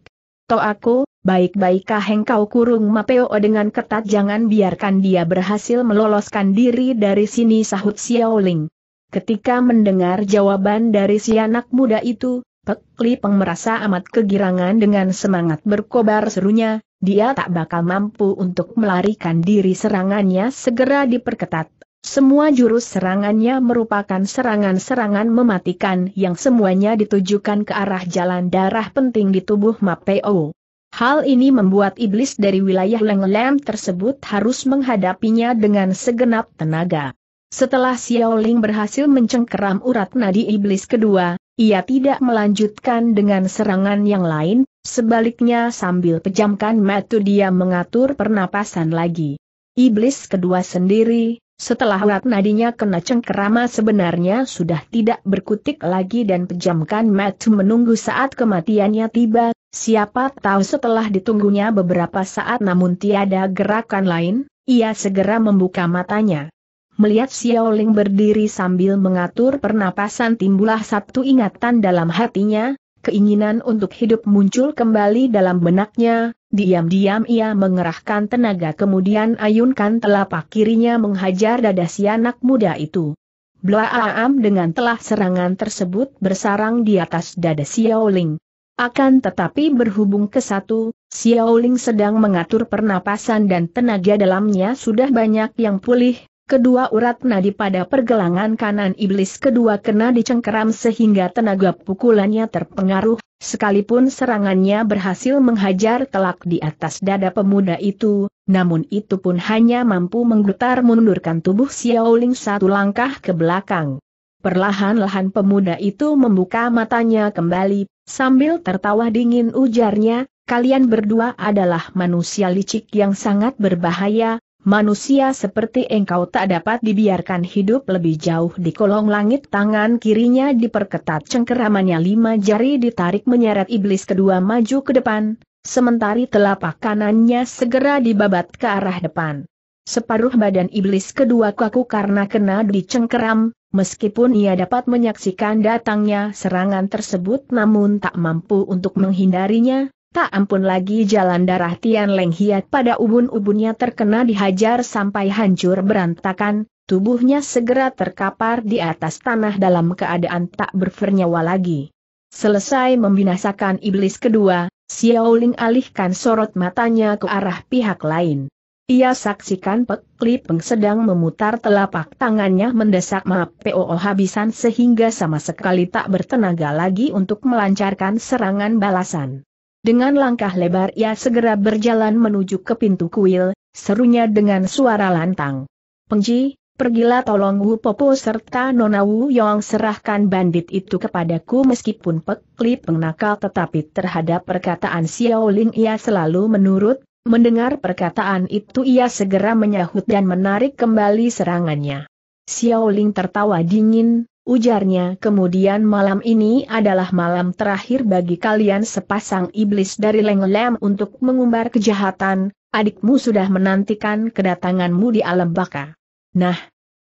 To aku, baik baikkah engkau kurung Mapeo dengan ketat jangan biarkan dia berhasil meloloskan diri dari sini sahut Xiaoling. Ketika mendengar jawaban dari si anak muda itu, peklipeng merasa amat kegirangan dengan semangat berkobar serunya, dia tak bakal mampu untuk melarikan diri serangannya segera diperketat semua jurus serangannya merupakan serangan-serangan mematikan yang semuanya ditujukan ke arah jalan darah penting di tubuh Mapeo. Hal ini membuat iblis dari wilayah Lenglem tersebut harus menghadapinya dengan segenap tenaga. Setelah Xiaoling berhasil mencengkeram urat nadi iblis kedua, ia tidak melanjutkan dengan serangan yang lain, sebaliknya sambil pejamkan mata dia mengatur pernapasan lagi. Iblis kedua sendiri, setelah urat nadinya kena cengkerama sebenarnya sudah tidak berkutik lagi dan pejamkan Matthew menunggu saat kematiannya tiba, siapa tahu setelah ditunggunya beberapa saat namun tiada gerakan lain, ia segera membuka matanya. Melihat Xiao Ling berdiri sambil mengatur pernapasan timbullah satu ingatan dalam hatinya, keinginan untuk hidup muncul kembali dalam benaknya, Diam-diam ia mengerahkan tenaga kemudian ayunkan telapak kirinya menghajar dada si anak muda itu. Blaam dengan telah serangan tersebut bersarang di atas dada Xiaoling. Akan tetapi berhubung ke satu, Xiaoling sedang mengatur pernapasan dan tenaga dalamnya sudah banyak yang pulih, Kedua urat nadi pada pergelangan kanan iblis kedua kena dicengkeram sehingga tenaga pukulannya terpengaruh, sekalipun serangannya berhasil menghajar telak di atas dada pemuda itu, namun itu pun hanya mampu menggetar mundurkan tubuh Xiaoling satu langkah ke belakang. Perlahan-lahan pemuda itu membuka matanya kembali, sambil tertawa dingin ujarnya, kalian berdua adalah manusia licik yang sangat berbahaya, Manusia seperti engkau tak dapat dibiarkan hidup lebih jauh di kolong langit tangan kirinya diperketat cengkeramannya lima jari ditarik menyeret iblis kedua maju ke depan, sementari telapak kanannya segera dibabat ke arah depan. Separuh badan iblis kedua kaku karena kena dicengkeram, meskipun ia dapat menyaksikan datangnya serangan tersebut namun tak mampu untuk menghindarinya, Tak ampun lagi jalan darah Tian Leng Hiat pada ubun-ubunnya terkena dihajar sampai hancur berantakan, tubuhnya segera terkapar di atas tanah dalam keadaan tak bernyawa lagi. Selesai membinasakan iblis kedua, Xiao Ling alihkan sorot matanya ke arah pihak lain. Ia saksikan Pek Li Peng sedang memutar telapak tangannya mendesak Map POO oh habisan sehingga sama sekali tak bertenaga lagi untuk melancarkan serangan balasan. Dengan langkah lebar ia segera berjalan menuju ke pintu kuil, serunya dengan suara lantang. Pengji, pergilah tolong Wu Popo serta Nona Wu Yong serahkan bandit itu kepadaku meskipun peklip Li tetapi terhadap perkataan Xiao Ling ia selalu menurut, mendengar perkataan itu ia segera menyahut dan menarik kembali serangannya. Xiao Ling tertawa dingin, Ujarnya kemudian malam ini adalah malam terakhir bagi kalian sepasang iblis dari Lenglem untuk mengumbar kejahatan, adikmu sudah menantikan kedatanganmu di alam baka. Nah,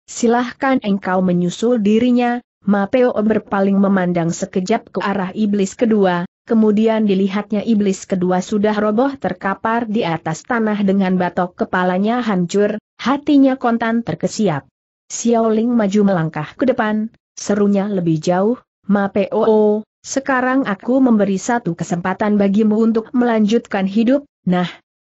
silahkan engkau menyusul dirinya, Mapeo berpaling memandang sekejap ke arah iblis kedua, kemudian dilihatnya iblis kedua sudah roboh terkapar di atas tanah dengan batok kepalanya hancur, hatinya kontan terkesiap. Xiaoling maju melangkah ke depan, Serunya lebih jauh, Peo. Oh, oh, sekarang aku memberi satu kesempatan bagimu untuk melanjutkan hidup, nah,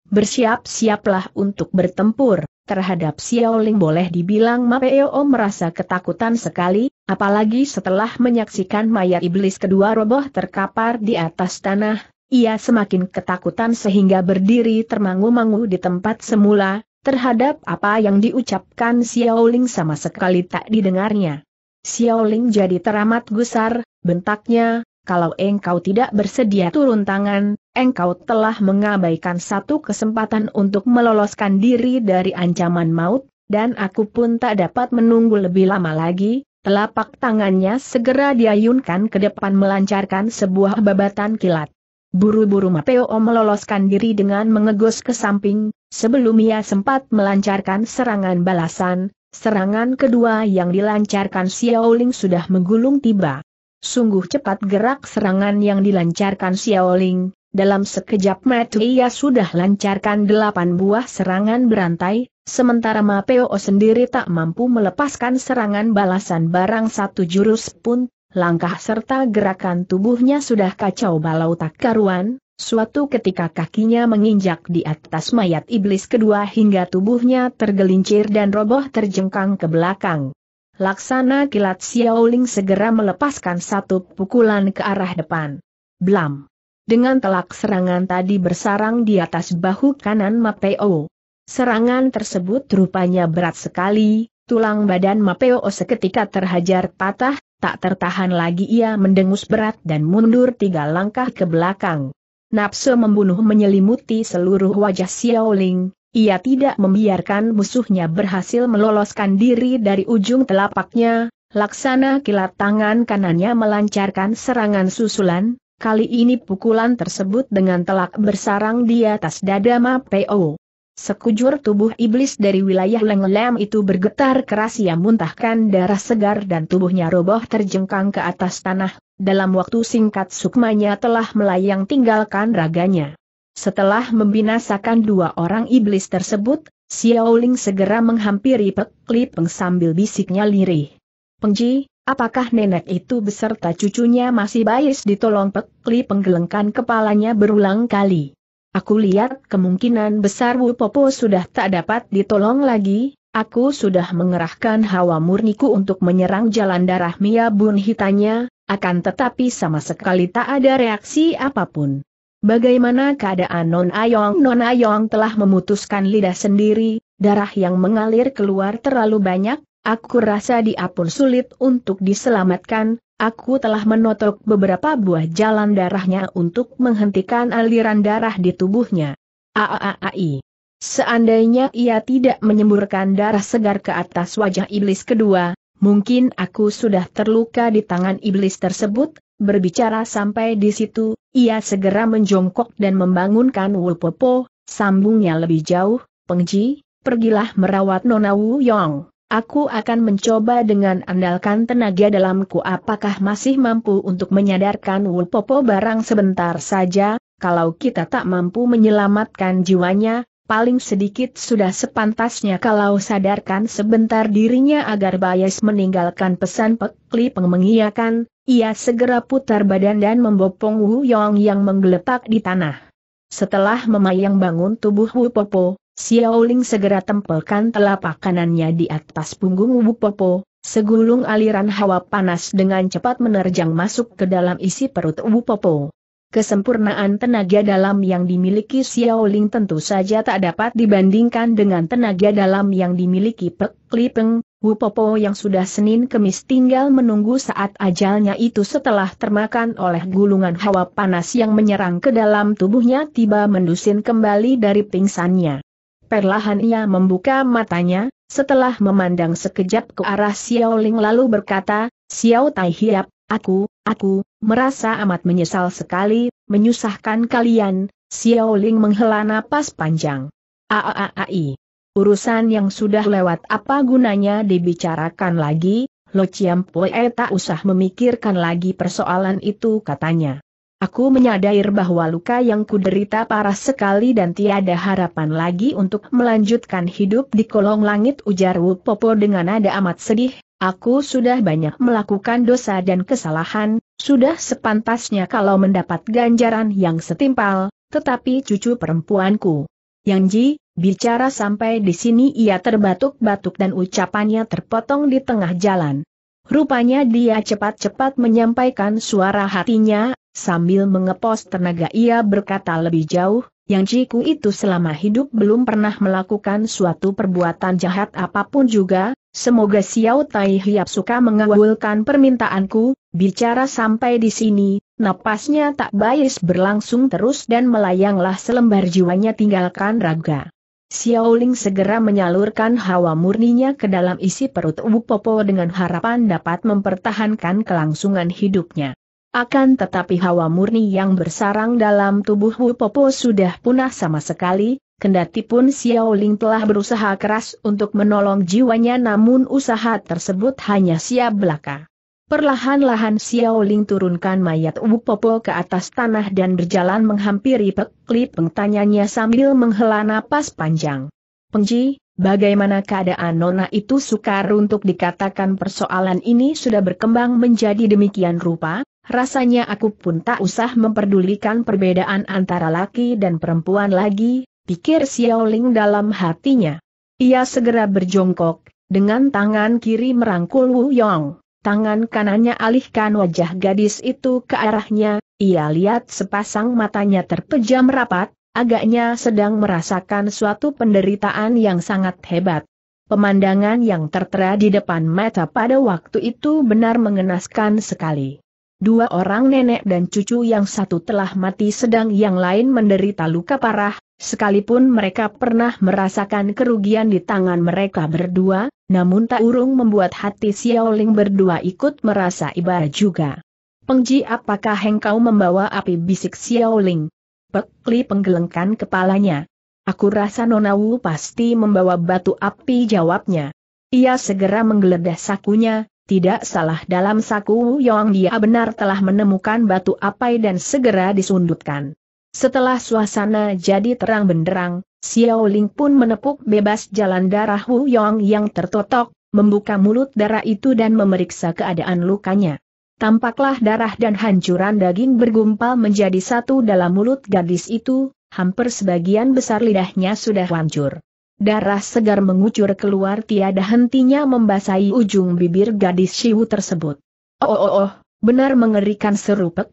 bersiap-siaplah untuk bertempur. Terhadap Xiaoling boleh dibilang Mapeo oh, merasa ketakutan sekali, apalagi setelah menyaksikan mayat iblis kedua roboh terkapar di atas tanah, ia semakin ketakutan sehingga berdiri termangu-mangu di tempat semula, terhadap apa yang diucapkan Xiaoling sama sekali tak didengarnya. Xiaoling jadi teramat gusar, bentaknya, kalau engkau tidak bersedia turun tangan, engkau telah mengabaikan satu kesempatan untuk meloloskan diri dari ancaman maut, dan aku pun tak dapat menunggu lebih lama lagi, telapak tangannya segera diayunkan ke depan melancarkan sebuah babatan kilat. Buru-buru Mapeo meloloskan diri dengan mengegos ke samping, sebelum ia sempat melancarkan serangan balasan, Serangan kedua yang dilancarkan Xiaoling sudah menggulung tiba. Sungguh cepat gerak serangan yang dilancarkan Xiaoling, dalam sekejap mata ia sudah lancarkan delapan buah serangan berantai, sementara Ma Peo sendiri tak mampu melepaskan serangan balasan barang satu jurus pun, langkah serta gerakan tubuhnya sudah kacau balau tak karuan, Suatu ketika kakinya menginjak di atas mayat iblis kedua hingga tubuhnya tergelincir dan roboh terjengkang ke belakang. Laksana kilat Xiaoling segera melepaskan satu pukulan ke arah depan. Blam! Dengan telak serangan tadi bersarang di atas bahu kanan Mapeo. Serangan tersebut rupanya berat sekali, tulang badan Mapeo seketika terhajar patah, tak tertahan lagi ia mendengus berat dan mundur tiga langkah ke belakang. Nafsu membunuh menyelimuti seluruh wajah Ling. ia tidak membiarkan musuhnya berhasil meloloskan diri dari ujung telapaknya, laksana kilat tangan kanannya melancarkan serangan susulan, kali ini pukulan tersebut dengan telak bersarang di atas dada Ma Peo. Sekujur tubuh iblis dari wilayah Leng itu bergetar keras ia muntahkan darah segar dan tubuhnya roboh terjengkang ke atas tanah, dalam waktu singkat sukmanya telah melayang tinggalkan raganya. Setelah membinasakan dua orang iblis tersebut, Xiaoling segera menghampiri Pek Peng sambil bisiknya lirih. Pengji, apakah nenek itu beserta cucunya masih bayis ditolong Pek penggelengkan kepalanya berulang kali. Aku lihat kemungkinan besar Wu Popo sudah tak dapat ditolong lagi, Aku sudah mengerahkan hawa murniku untuk menyerang jalan darah Mia Bun hitanya, akan tetapi sama sekali tak ada reaksi apapun. Bagaimana keadaan Non Ayong? Non Ayong telah memutuskan lidah sendiri, darah yang mengalir keluar terlalu banyak, aku rasa dia pun sulit untuk diselamatkan, aku telah menotok beberapa buah jalan darahnya untuk menghentikan aliran darah di tubuhnya. Aaai. Seandainya ia tidak menyemburkan darah segar ke atas wajah iblis kedua, Mungkin aku sudah terluka di tangan iblis tersebut, berbicara sampai di situ, ia segera menjongkok dan membangunkan Wulpopo, sambungnya lebih jauh, Pengji, pergilah merawat Nona Wu Yong. Aku akan mencoba dengan andalkan tenaga dalamku apakah masih mampu untuk menyadarkan Wulpopo barang sebentar saja, kalau kita tak mampu menyelamatkan jiwanya, paling sedikit sudah sepantasnya kalau sadarkan sebentar dirinya agar Bayes meninggalkan pesan Pekli mengiakan, ia segera putar badan dan membopong Wu Yong yang menggeletak di tanah. Setelah memayang bangun tubuh Wu Popo, Xiao Ling segera tempelkan telapak kanannya di atas punggung Wu Popo, segulung aliran hawa panas dengan cepat menerjang masuk ke dalam isi perut Wu Popo. Kesempurnaan tenaga dalam yang dimiliki Xiao Ling tentu saja tak dapat dibandingkan dengan tenaga dalam yang dimiliki Pek Peng Wu Popo yang sudah Senin Kemis tinggal menunggu saat ajalnya itu setelah termakan oleh gulungan hawa panas yang menyerang ke dalam tubuhnya tiba mendusin kembali dari pingsannya. Perlahan ia membuka matanya, setelah memandang sekejap ke arah Xiao Ling lalu berkata, Xiao Tai Hiap, aku, aku, Merasa amat menyesal sekali, menyusahkan kalian, Xiao Ling menghela napas panjang. Aaai. Urusan yang sudah lewat apa gunanya dibicarakan lagi, Lo Chiam Pue tak usah memikirkan lagi persoalan itu katanya. Aku menyadari bahwa luka yang kuderita parah sekali dan tiada harapan lagi untuk melanjutkan hidup di kolong langit ujar Wu Popo dengan nada amat sedih, aku sudah banyak melakukan dosa dan kesalahan, sudah sepantasnya kalau mendapat ganjaran yang setimpal, tetapi cucu perempuanku. Yang Ji, bicara sampai di sini ia terbatuk-batuk dan ucapannya terpotong di tengah jalan. Rupanya dia cepat-cepat menyampaikan suara hatinya, sambil mengepos tenaga ia berkata lebih jauh, yang Jiku itu selama hidup belum pernah melakukan suatu perbuatan jahat apapun juga, semoga Xiao Tai Hiap suka mengawulkan permintaanku, Bicara sampai di sini, napasnya tak bayis berlangsung terus dan melayanglah selembar jiwanya tinggalkan raga. Xiaoling segera menyalurkan hawa murninya ke dalam isi perut Wu Popo dengan harapan dapat mempertahankan kelangsungan hidupnya. Akan tetapi hawa murni yang bersarang dalam tubuh Wu Popo sudah punah sama sekali, kendati pun Xiaoling telah berusaha keras untuk menolong jiwanya namun usaha tersebut hanya sia belaka. Perlahan-lahan Xiao Ling turunkan mayat Wu Popo ke atas tanah dan berjalan menghampiri Pek Li Peng tanyanya sambil menghela napas panjang. Pengji, bagaimana keadaan Nona itu sukar untuk dikatakan persoalan ini sudah berkembang menjadi demikian rupa, rasanya aku pun tak usah memperdulikan perbedaan antara laki dan perempuan lagi, pikir Xiao Ling dalam hatinya. Ia segera berjongkok, dengan tangan kiri merangkul Wu Yong tangan kanannya alihkan wajah gadis itu ke arahnya, ia lihat sepasang matanya terpejam rapat, agaknya sedang merasakan suatu penderitaan yang sangat hebat. Pemandangan yang tertera di depan mata pada waktu itu benar mengenaskan sekali. Dua orang nenek dan cucu yang satu telah mati sedang yang lain menderita luka parah, sekalipun mereka pernah merasakan kerugian di tangan mereka berdua, namun tak urung membuat hati Xiao Ling berdua ikut merasa iba juga. Pengji apakah engkau membawa api bisik Xiaoling? Pek Li penggelengkan kepalanya. Aku rasa Nona Wu pasti membawa batu api jawabnya. Ia segera menggeledah sakunya, tidak salah dalam saku Yong dia benar telah menemukan batu api dan segera disundutkan. Setelah suasana jadi terang benderang, Xiao Ling pun menepuk bebas jalan darah Hu Yong yang tertotok, membuka mulut darah itu dan memeriksa keadaan lukanya. Tampaklah darah dan hancuran daging bergumpal menjadi satu dalam mulut gadis itu, hampir sebagian besar lidahnya sudah hancur. Darah segar mengucur keluar tiada hentinya membasahi ujung bibir gadis Xiu tersebut. Oh oh oh, oh. Benar mengerikan seru Pek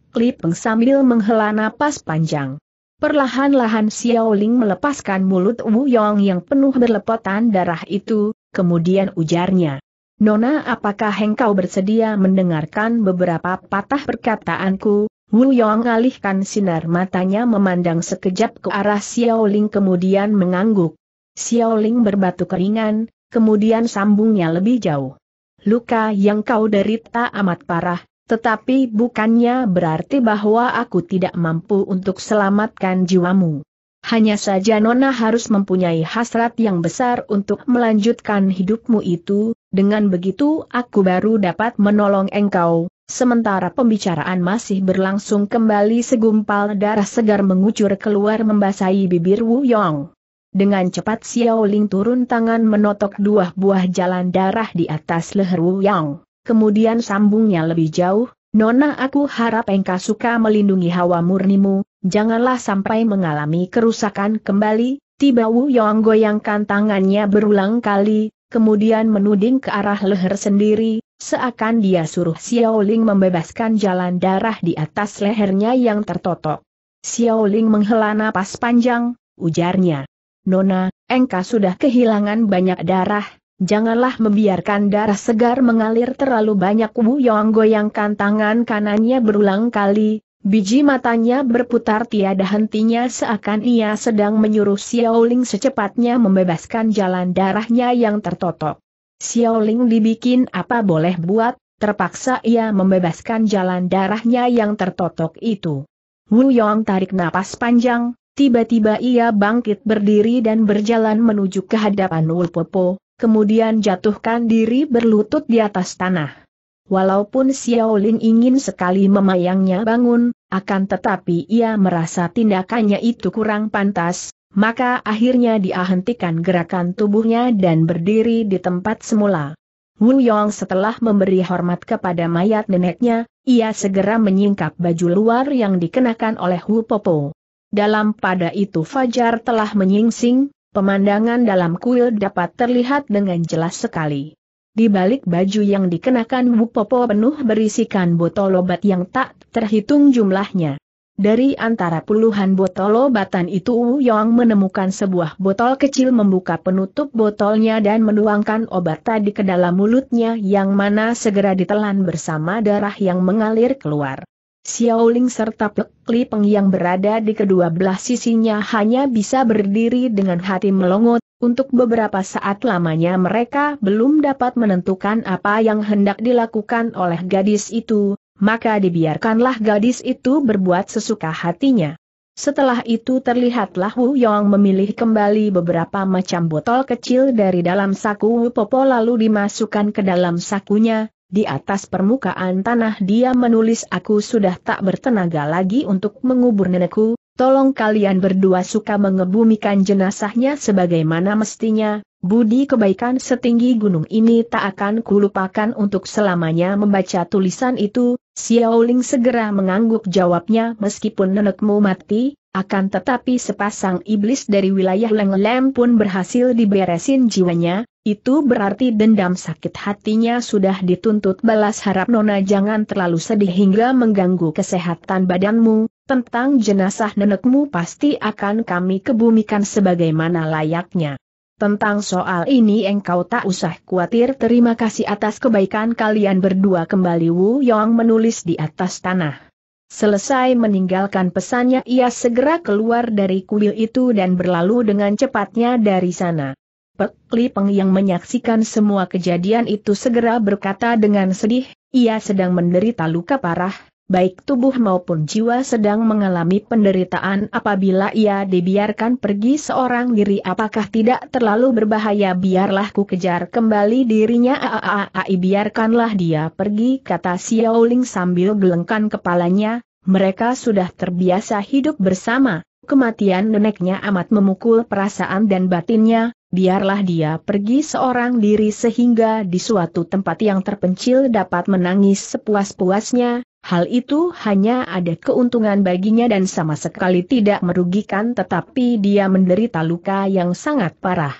sambil menghela napas panjang. Perlahan-lahan Xiao Ling melepaskan mulut Wu Yong yang penuh berlepotan darah itu, kemudian ujarnya. Nona apakah engkau bersedia mendengarkan beberapa patah perkataanku? Wu Yong alihkan sinar matanya memandang sekejap ke arah Xiao Ling kemudian mengangguk. Xiao Ling berbatu keringan, kemudian sambungnya lebih jauh. Luka yang kau derita amat parah, tetapi bukannya berarti bahwa aku tidak mampu untuk selamatkan jiwamu. Hanya saja Nona harus mempunyai hasrat yang besar untuk melanjutkan hidupmu itu, dengan begitu aku baru dapat menolong engkau, Sementara pembicaraan masih berlangsung kembali segumpal darah segar mengucur keluar membasahi bibir Wu Yong. Dengan cepat Xiao Ling turun tangan menotok dua buah jalan darah di atas leher Wu Yong kemudian sambungnya lebih jauh, Nona aku harap engkau suka melindungi hawa murnimu, janganlah sampai mengalami kerusakan kembali, tiba Wu Yong goyangkan tangannya berulang kali, kemudian menuding ke arah leher sendiri, seakan dia suruh Xiao Ling membebaskan jalan darah di atas lehernya yang tertotok. Xiao Ling menghela napas panjang, ujarnya. Nona, engkau sudah kehilangan banyak darah, janganlah membiarkan darah segar mengalir terlalu banyak Wu Yong goyangkan tangan kanannya berulang kali, biji matanya berputar tiada hentinya seakan ia sedang menyuruh Xiaoling secepatnya membebaskan jalan darahnya yang tertotok. Xiaoling dibikin apa boleh buat, terpaksa ia membebaskan jalan darahnya yang tertotok itu. Wu Yong tarik napas panjang, tiba-tiba ia bangkit berdiri dan berjalan menuju ke hadapan Wu Popo, kemudian jatuhkan diri berlutut di atas tanah. Walaupun Xiaoling ingin sekali memayangnya bangun, akan tetapi ia merasa tindakannya itu kurang pantas, maka akhirnya dia gerakan tubuhnya dan berdiri di tempat semula. Wu Yong setelah memberi hormat kepada mayat neneknya, ia segera menyingkap baju luar yang dikenakan oleh Wu Popo. Dalam pada itu Fajar telah menyingsing, Pemandangan dalam kuil dapat terlihat dengan jelas sekali. Di balik baju yang dikenakan Popo penuh berisikan botol obat yang tak terhitung jumlahnya. Dari antara puluhan botol obatan itu Yong menemukan sebuah botol kecil membuka penutup botolnya dan menuangkan obat tadi ke dalam mulutnya yang mana segera ditelan bersama darah yang mengalir keluar. Xiaoling serta Pek Li Peng yang berada di kedua belah sisinya hanya bisa berdiri dengan hati melongot, untuk beberapa saat lamanya mereka belum dapat menentukan apa yang hendak dilakukan oleh gadis itu, maka dibiarkanlah gadis itu berbuat sesuka hatinya. Setelah itu terlihatlah Wu Yong memilih kembali beberapa macam botol kecil dari dalam saku Wu Popo lalu dimasukkan ke dalam sakunya, di atas permukaan tanah dia menulis aku sudah tak bertenaga lagi untuk mengubur nenekku, tolong kalian berdua suka mengebumikan jenazahnya sebagaimana mestinya, budi kebaikan setinggi gunung ini tak akan kulupakan untuk selamanya membaca tulisan itu, Xiaoling segera mengangguk jawabnya meskipun nenekmu mati, akan tetapi sepasang iblis dari wilayah Leng pun berhasil diberesin jiwanya, itu berarti dendam sakit hatinya sudah dituntut balas harap Nona jangan terlalu sedih hingga mengganggu kesehatan badanmu, tentang jenazah nenekmu pasti akan kami kebumikan sebagaimana layaknya. Tentang soal ini engkau tak usah khawatir terima kasih atas kebaikan kalian berdua kembali Wu Yong menulis di atas tanah. Selesai meninggalkan pesannya ia segera keluar dari kuil itu dan berlalu dengan cepatnya dari sana. Pek Li Peng yang menyaksikan semua kejadian itu segera berkata dengan sedih, ia sedang menderita luka parah, baik tubuh maupun jiwa sedang mengalami penderitaan apabila ia dibiarkan pergi seorang diri apakah tidak terlalu berbahaya biarlah ku kejar kembali dirinya aaaai biarkanlah dia pergi kata Xiaoling sambil gelengkan kepalanya, mereka sudah terbiasa hidup bersama, kematian neneknya amat memukul perasaan dan batinnya, biarlah dia pergi seorang diri sehingga di suatu tempat yang terpencil dapat menangis sepuas-puasnya, Hal itu hanya ada keuntungan baginya dan sama sekali tidak merugikan tetapi dia menderita luka yang sangat parah.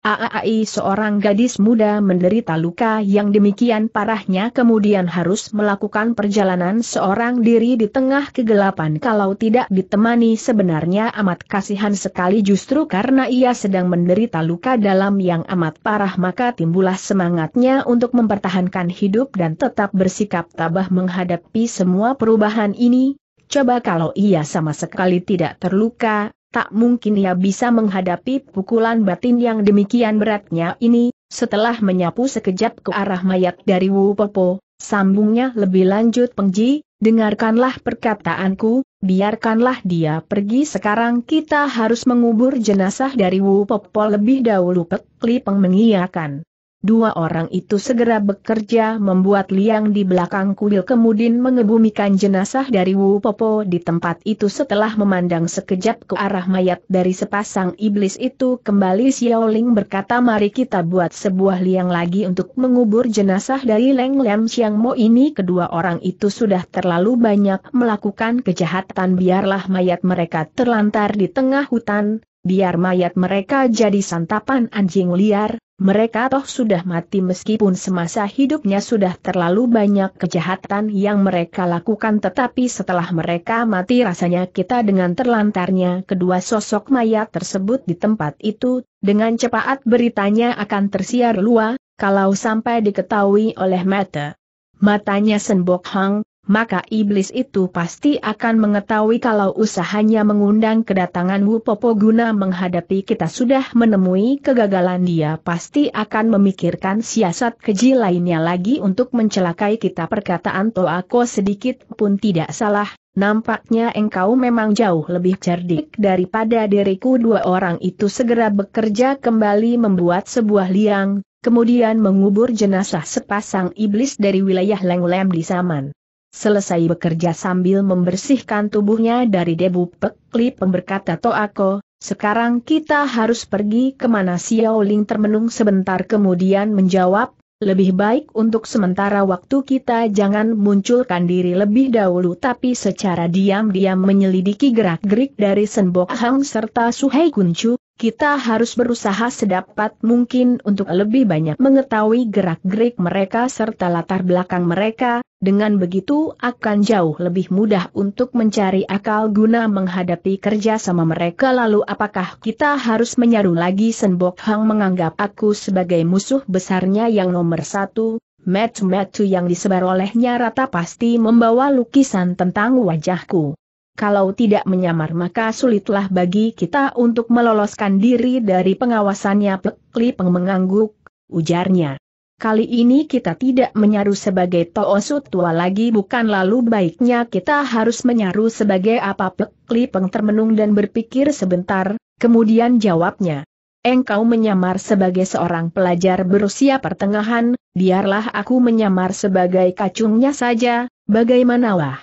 Aai seorang gadis muda menderita luka yang demikian parahnya kemudian harus melakukan perjalanan seorang diri di tengah kegelapan kalau tidak ditemani sebenarnya amat kasihan sekali justru karena ia sedang menderita luka dalam yang amat parah maka timbullah semangatnya untuk mempertahankan hidup dan tetap bersikap tabah menghadapi semua perubahan ini, coba kalau ia sama sekali tidak terluka, tak mungkin ia bisa menghadapi pukulan batin yang demikian beratnya ini, setelah menyapu sekejap ke arah mayat dari Wu Popo, sambungnya lebih lanjut Pengji, dengarkanlah perkataanku, biarkanlah dia pergi sekarang kita harus mengubur jenazah dari Wu Popo lebih dahulu Pek Li Peng mengiyakan. Dua orang itu segera bekerja membuat liang di belakang kuil kemudian mengebumikan jenazah dari Wu Popo di tempat itu setelah memandang sekejap ke arah mayat dari sepasang iblis itu kembali Xiao Ling berkata mari kita buat sebuah liang lagi untuk mengubur jenazah dari Leng Lem Xiang Mo ini kedua orang itu sudah terlalu banyak melakukan kejahatan biarlah mayat mereka terlantar di tengah hutan, biar mayat mereka jadi santapan anjing liar, mereka toh sudah mati meskipun semasa hidupnya sudah terlalu banyak kejahatan yang mereka lakukan tetapi setelah mereka mati rasanya kita dengan terlantarnya kedua sosok mayat tersebut di tempat itu, dengan cepat beritanya akan tersiar luas. kalau sampai diketahui oleh mata. Matanya Senbok Hang, maka iblis itu pasti akan mengetahui kalau usahanya mengundang kedatangan Wu Popo guna menghadapi kita sudah menemui kegagalan dia pasti akan memikirkan siasat keji lainnya lagi untuk mencelakai kita perkataan Toako sedikit pun tidak salah, nampaknya engkau memang jauh lebih cerdik daripada diriku dua orang itu segera bekerja kembali membuat sebuah liang, kemudian mengubur jenazah sepasang iblis dari wilayah Lenglem di Saman. Selesai bekerja sambil membersihkan tubuhnya dari debu peklip pemberkata Toako, sekarang kita harus pergi kemana Ling termenung sebentar kemudian menjawab, lebih baik untuk sementara waktu kita jangan munculkan diri lebih dahulu tapi secara diam-diam menyelidiki gerak-gerik dari Senbok Hang serta Suhei Kuncu, kita harus berusaha sedapat mungkin untuk lebih banyak mengetahui gerak-gerik mereka serta latar belakang mereka, dengan begitu akan jauh lebih mudah untuk mencari akal guna menghadapi kerja sama mereka lalu apakah kita harus menyaru lagi Senbok Hang menganggap aku sebagai musuh besarnya yang nomor satu, Metu-metu yang disebar olehnya rata pasti membawa lukisan tentang wajahku kalau tidak menyamar maka sulitlah bagi kita untuk meloloskan diri dari pengawasannya Pekli Peng mengangguk, ujarnya. Kali ini kita tidak menyaru sebagai Toosut tua lagi bukan lalu baiknya kita harus menyaru sebagai apa Pekli Peng termenung dan berpikir sebentar, kemudian jawabnya. Engkau menyamar sebagai seorang pelajar berusia pertengahan, biarlah aku menyamar sebagai kacungnya saja, bagaimana wah?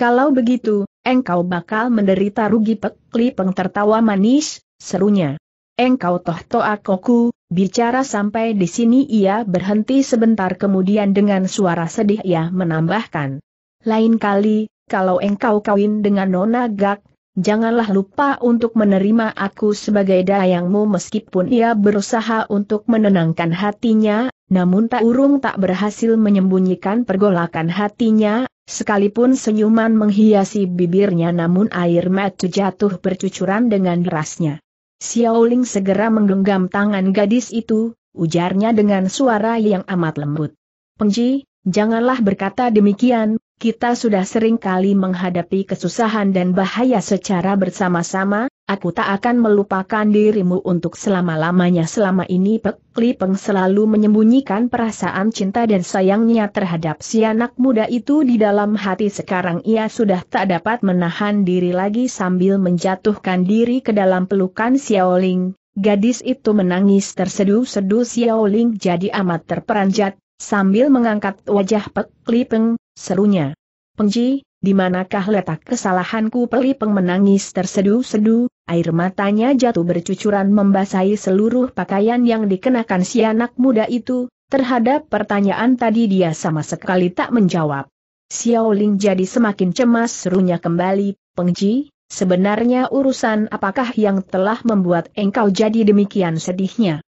Kalau begitu, Engkau bakal menderita rugi pekli peng tertawa manis, serunya. Engkau toh toh koku, bicara sampai di sini ia berhenti sebentar kemudian dengan suara sedih ia menambahkan. Lain kali, kalau engkau kawin dengan Nona Gak, janganlah lupa untuk menerima aku sebagai dayangmu meskipun ia berusaha untuk menenangkan hatinya, namun tak urung tak berhasil menyembunyikan pergolakan hatinya, Sekalipun senyuman menghiasi bibirnya namun air mata jatuh bercucuran dengan derasnya. Xiaoling segera menggenggam tangan gadis itu, ujarnya dengan suara yang amat lembut. Pengji, janganlah berkata demikian, kita sudah sering kali menghadapi kesusahan dan bahaya secara bersama-sama, aku tak akan melupakan dirimu untuk selama-lamanya selama ini Pek Peng selalu menyembunyikan perasaan cinta dan sayangnya terhadap si anak muda itu di dalam hati sekarang ia sudah tak dapat menahan diri lagi sambil menjatuhkan diri ke dalam pelukan Xiaoling, gadis itu menangis terseduh-seduh Xiaoling jadi amat terperanjat, sambil mengangkat wajah Pek Peng, serunya. Pengji, di manakah letak kesalahanku pelipeng menangis tersedu-sedu, air matanya jatuh bercucuran membasahi seluruh pakaian yang dikenakan si anak muda itu, terhadap pertanyaan tadi dia sama sekali tak menjawab. Xiao Ling jadi semakin cemas serunya kembali, Pengji, sebenarnya urusan apakah yang telah membuat engkau jadi demikian sedihnya?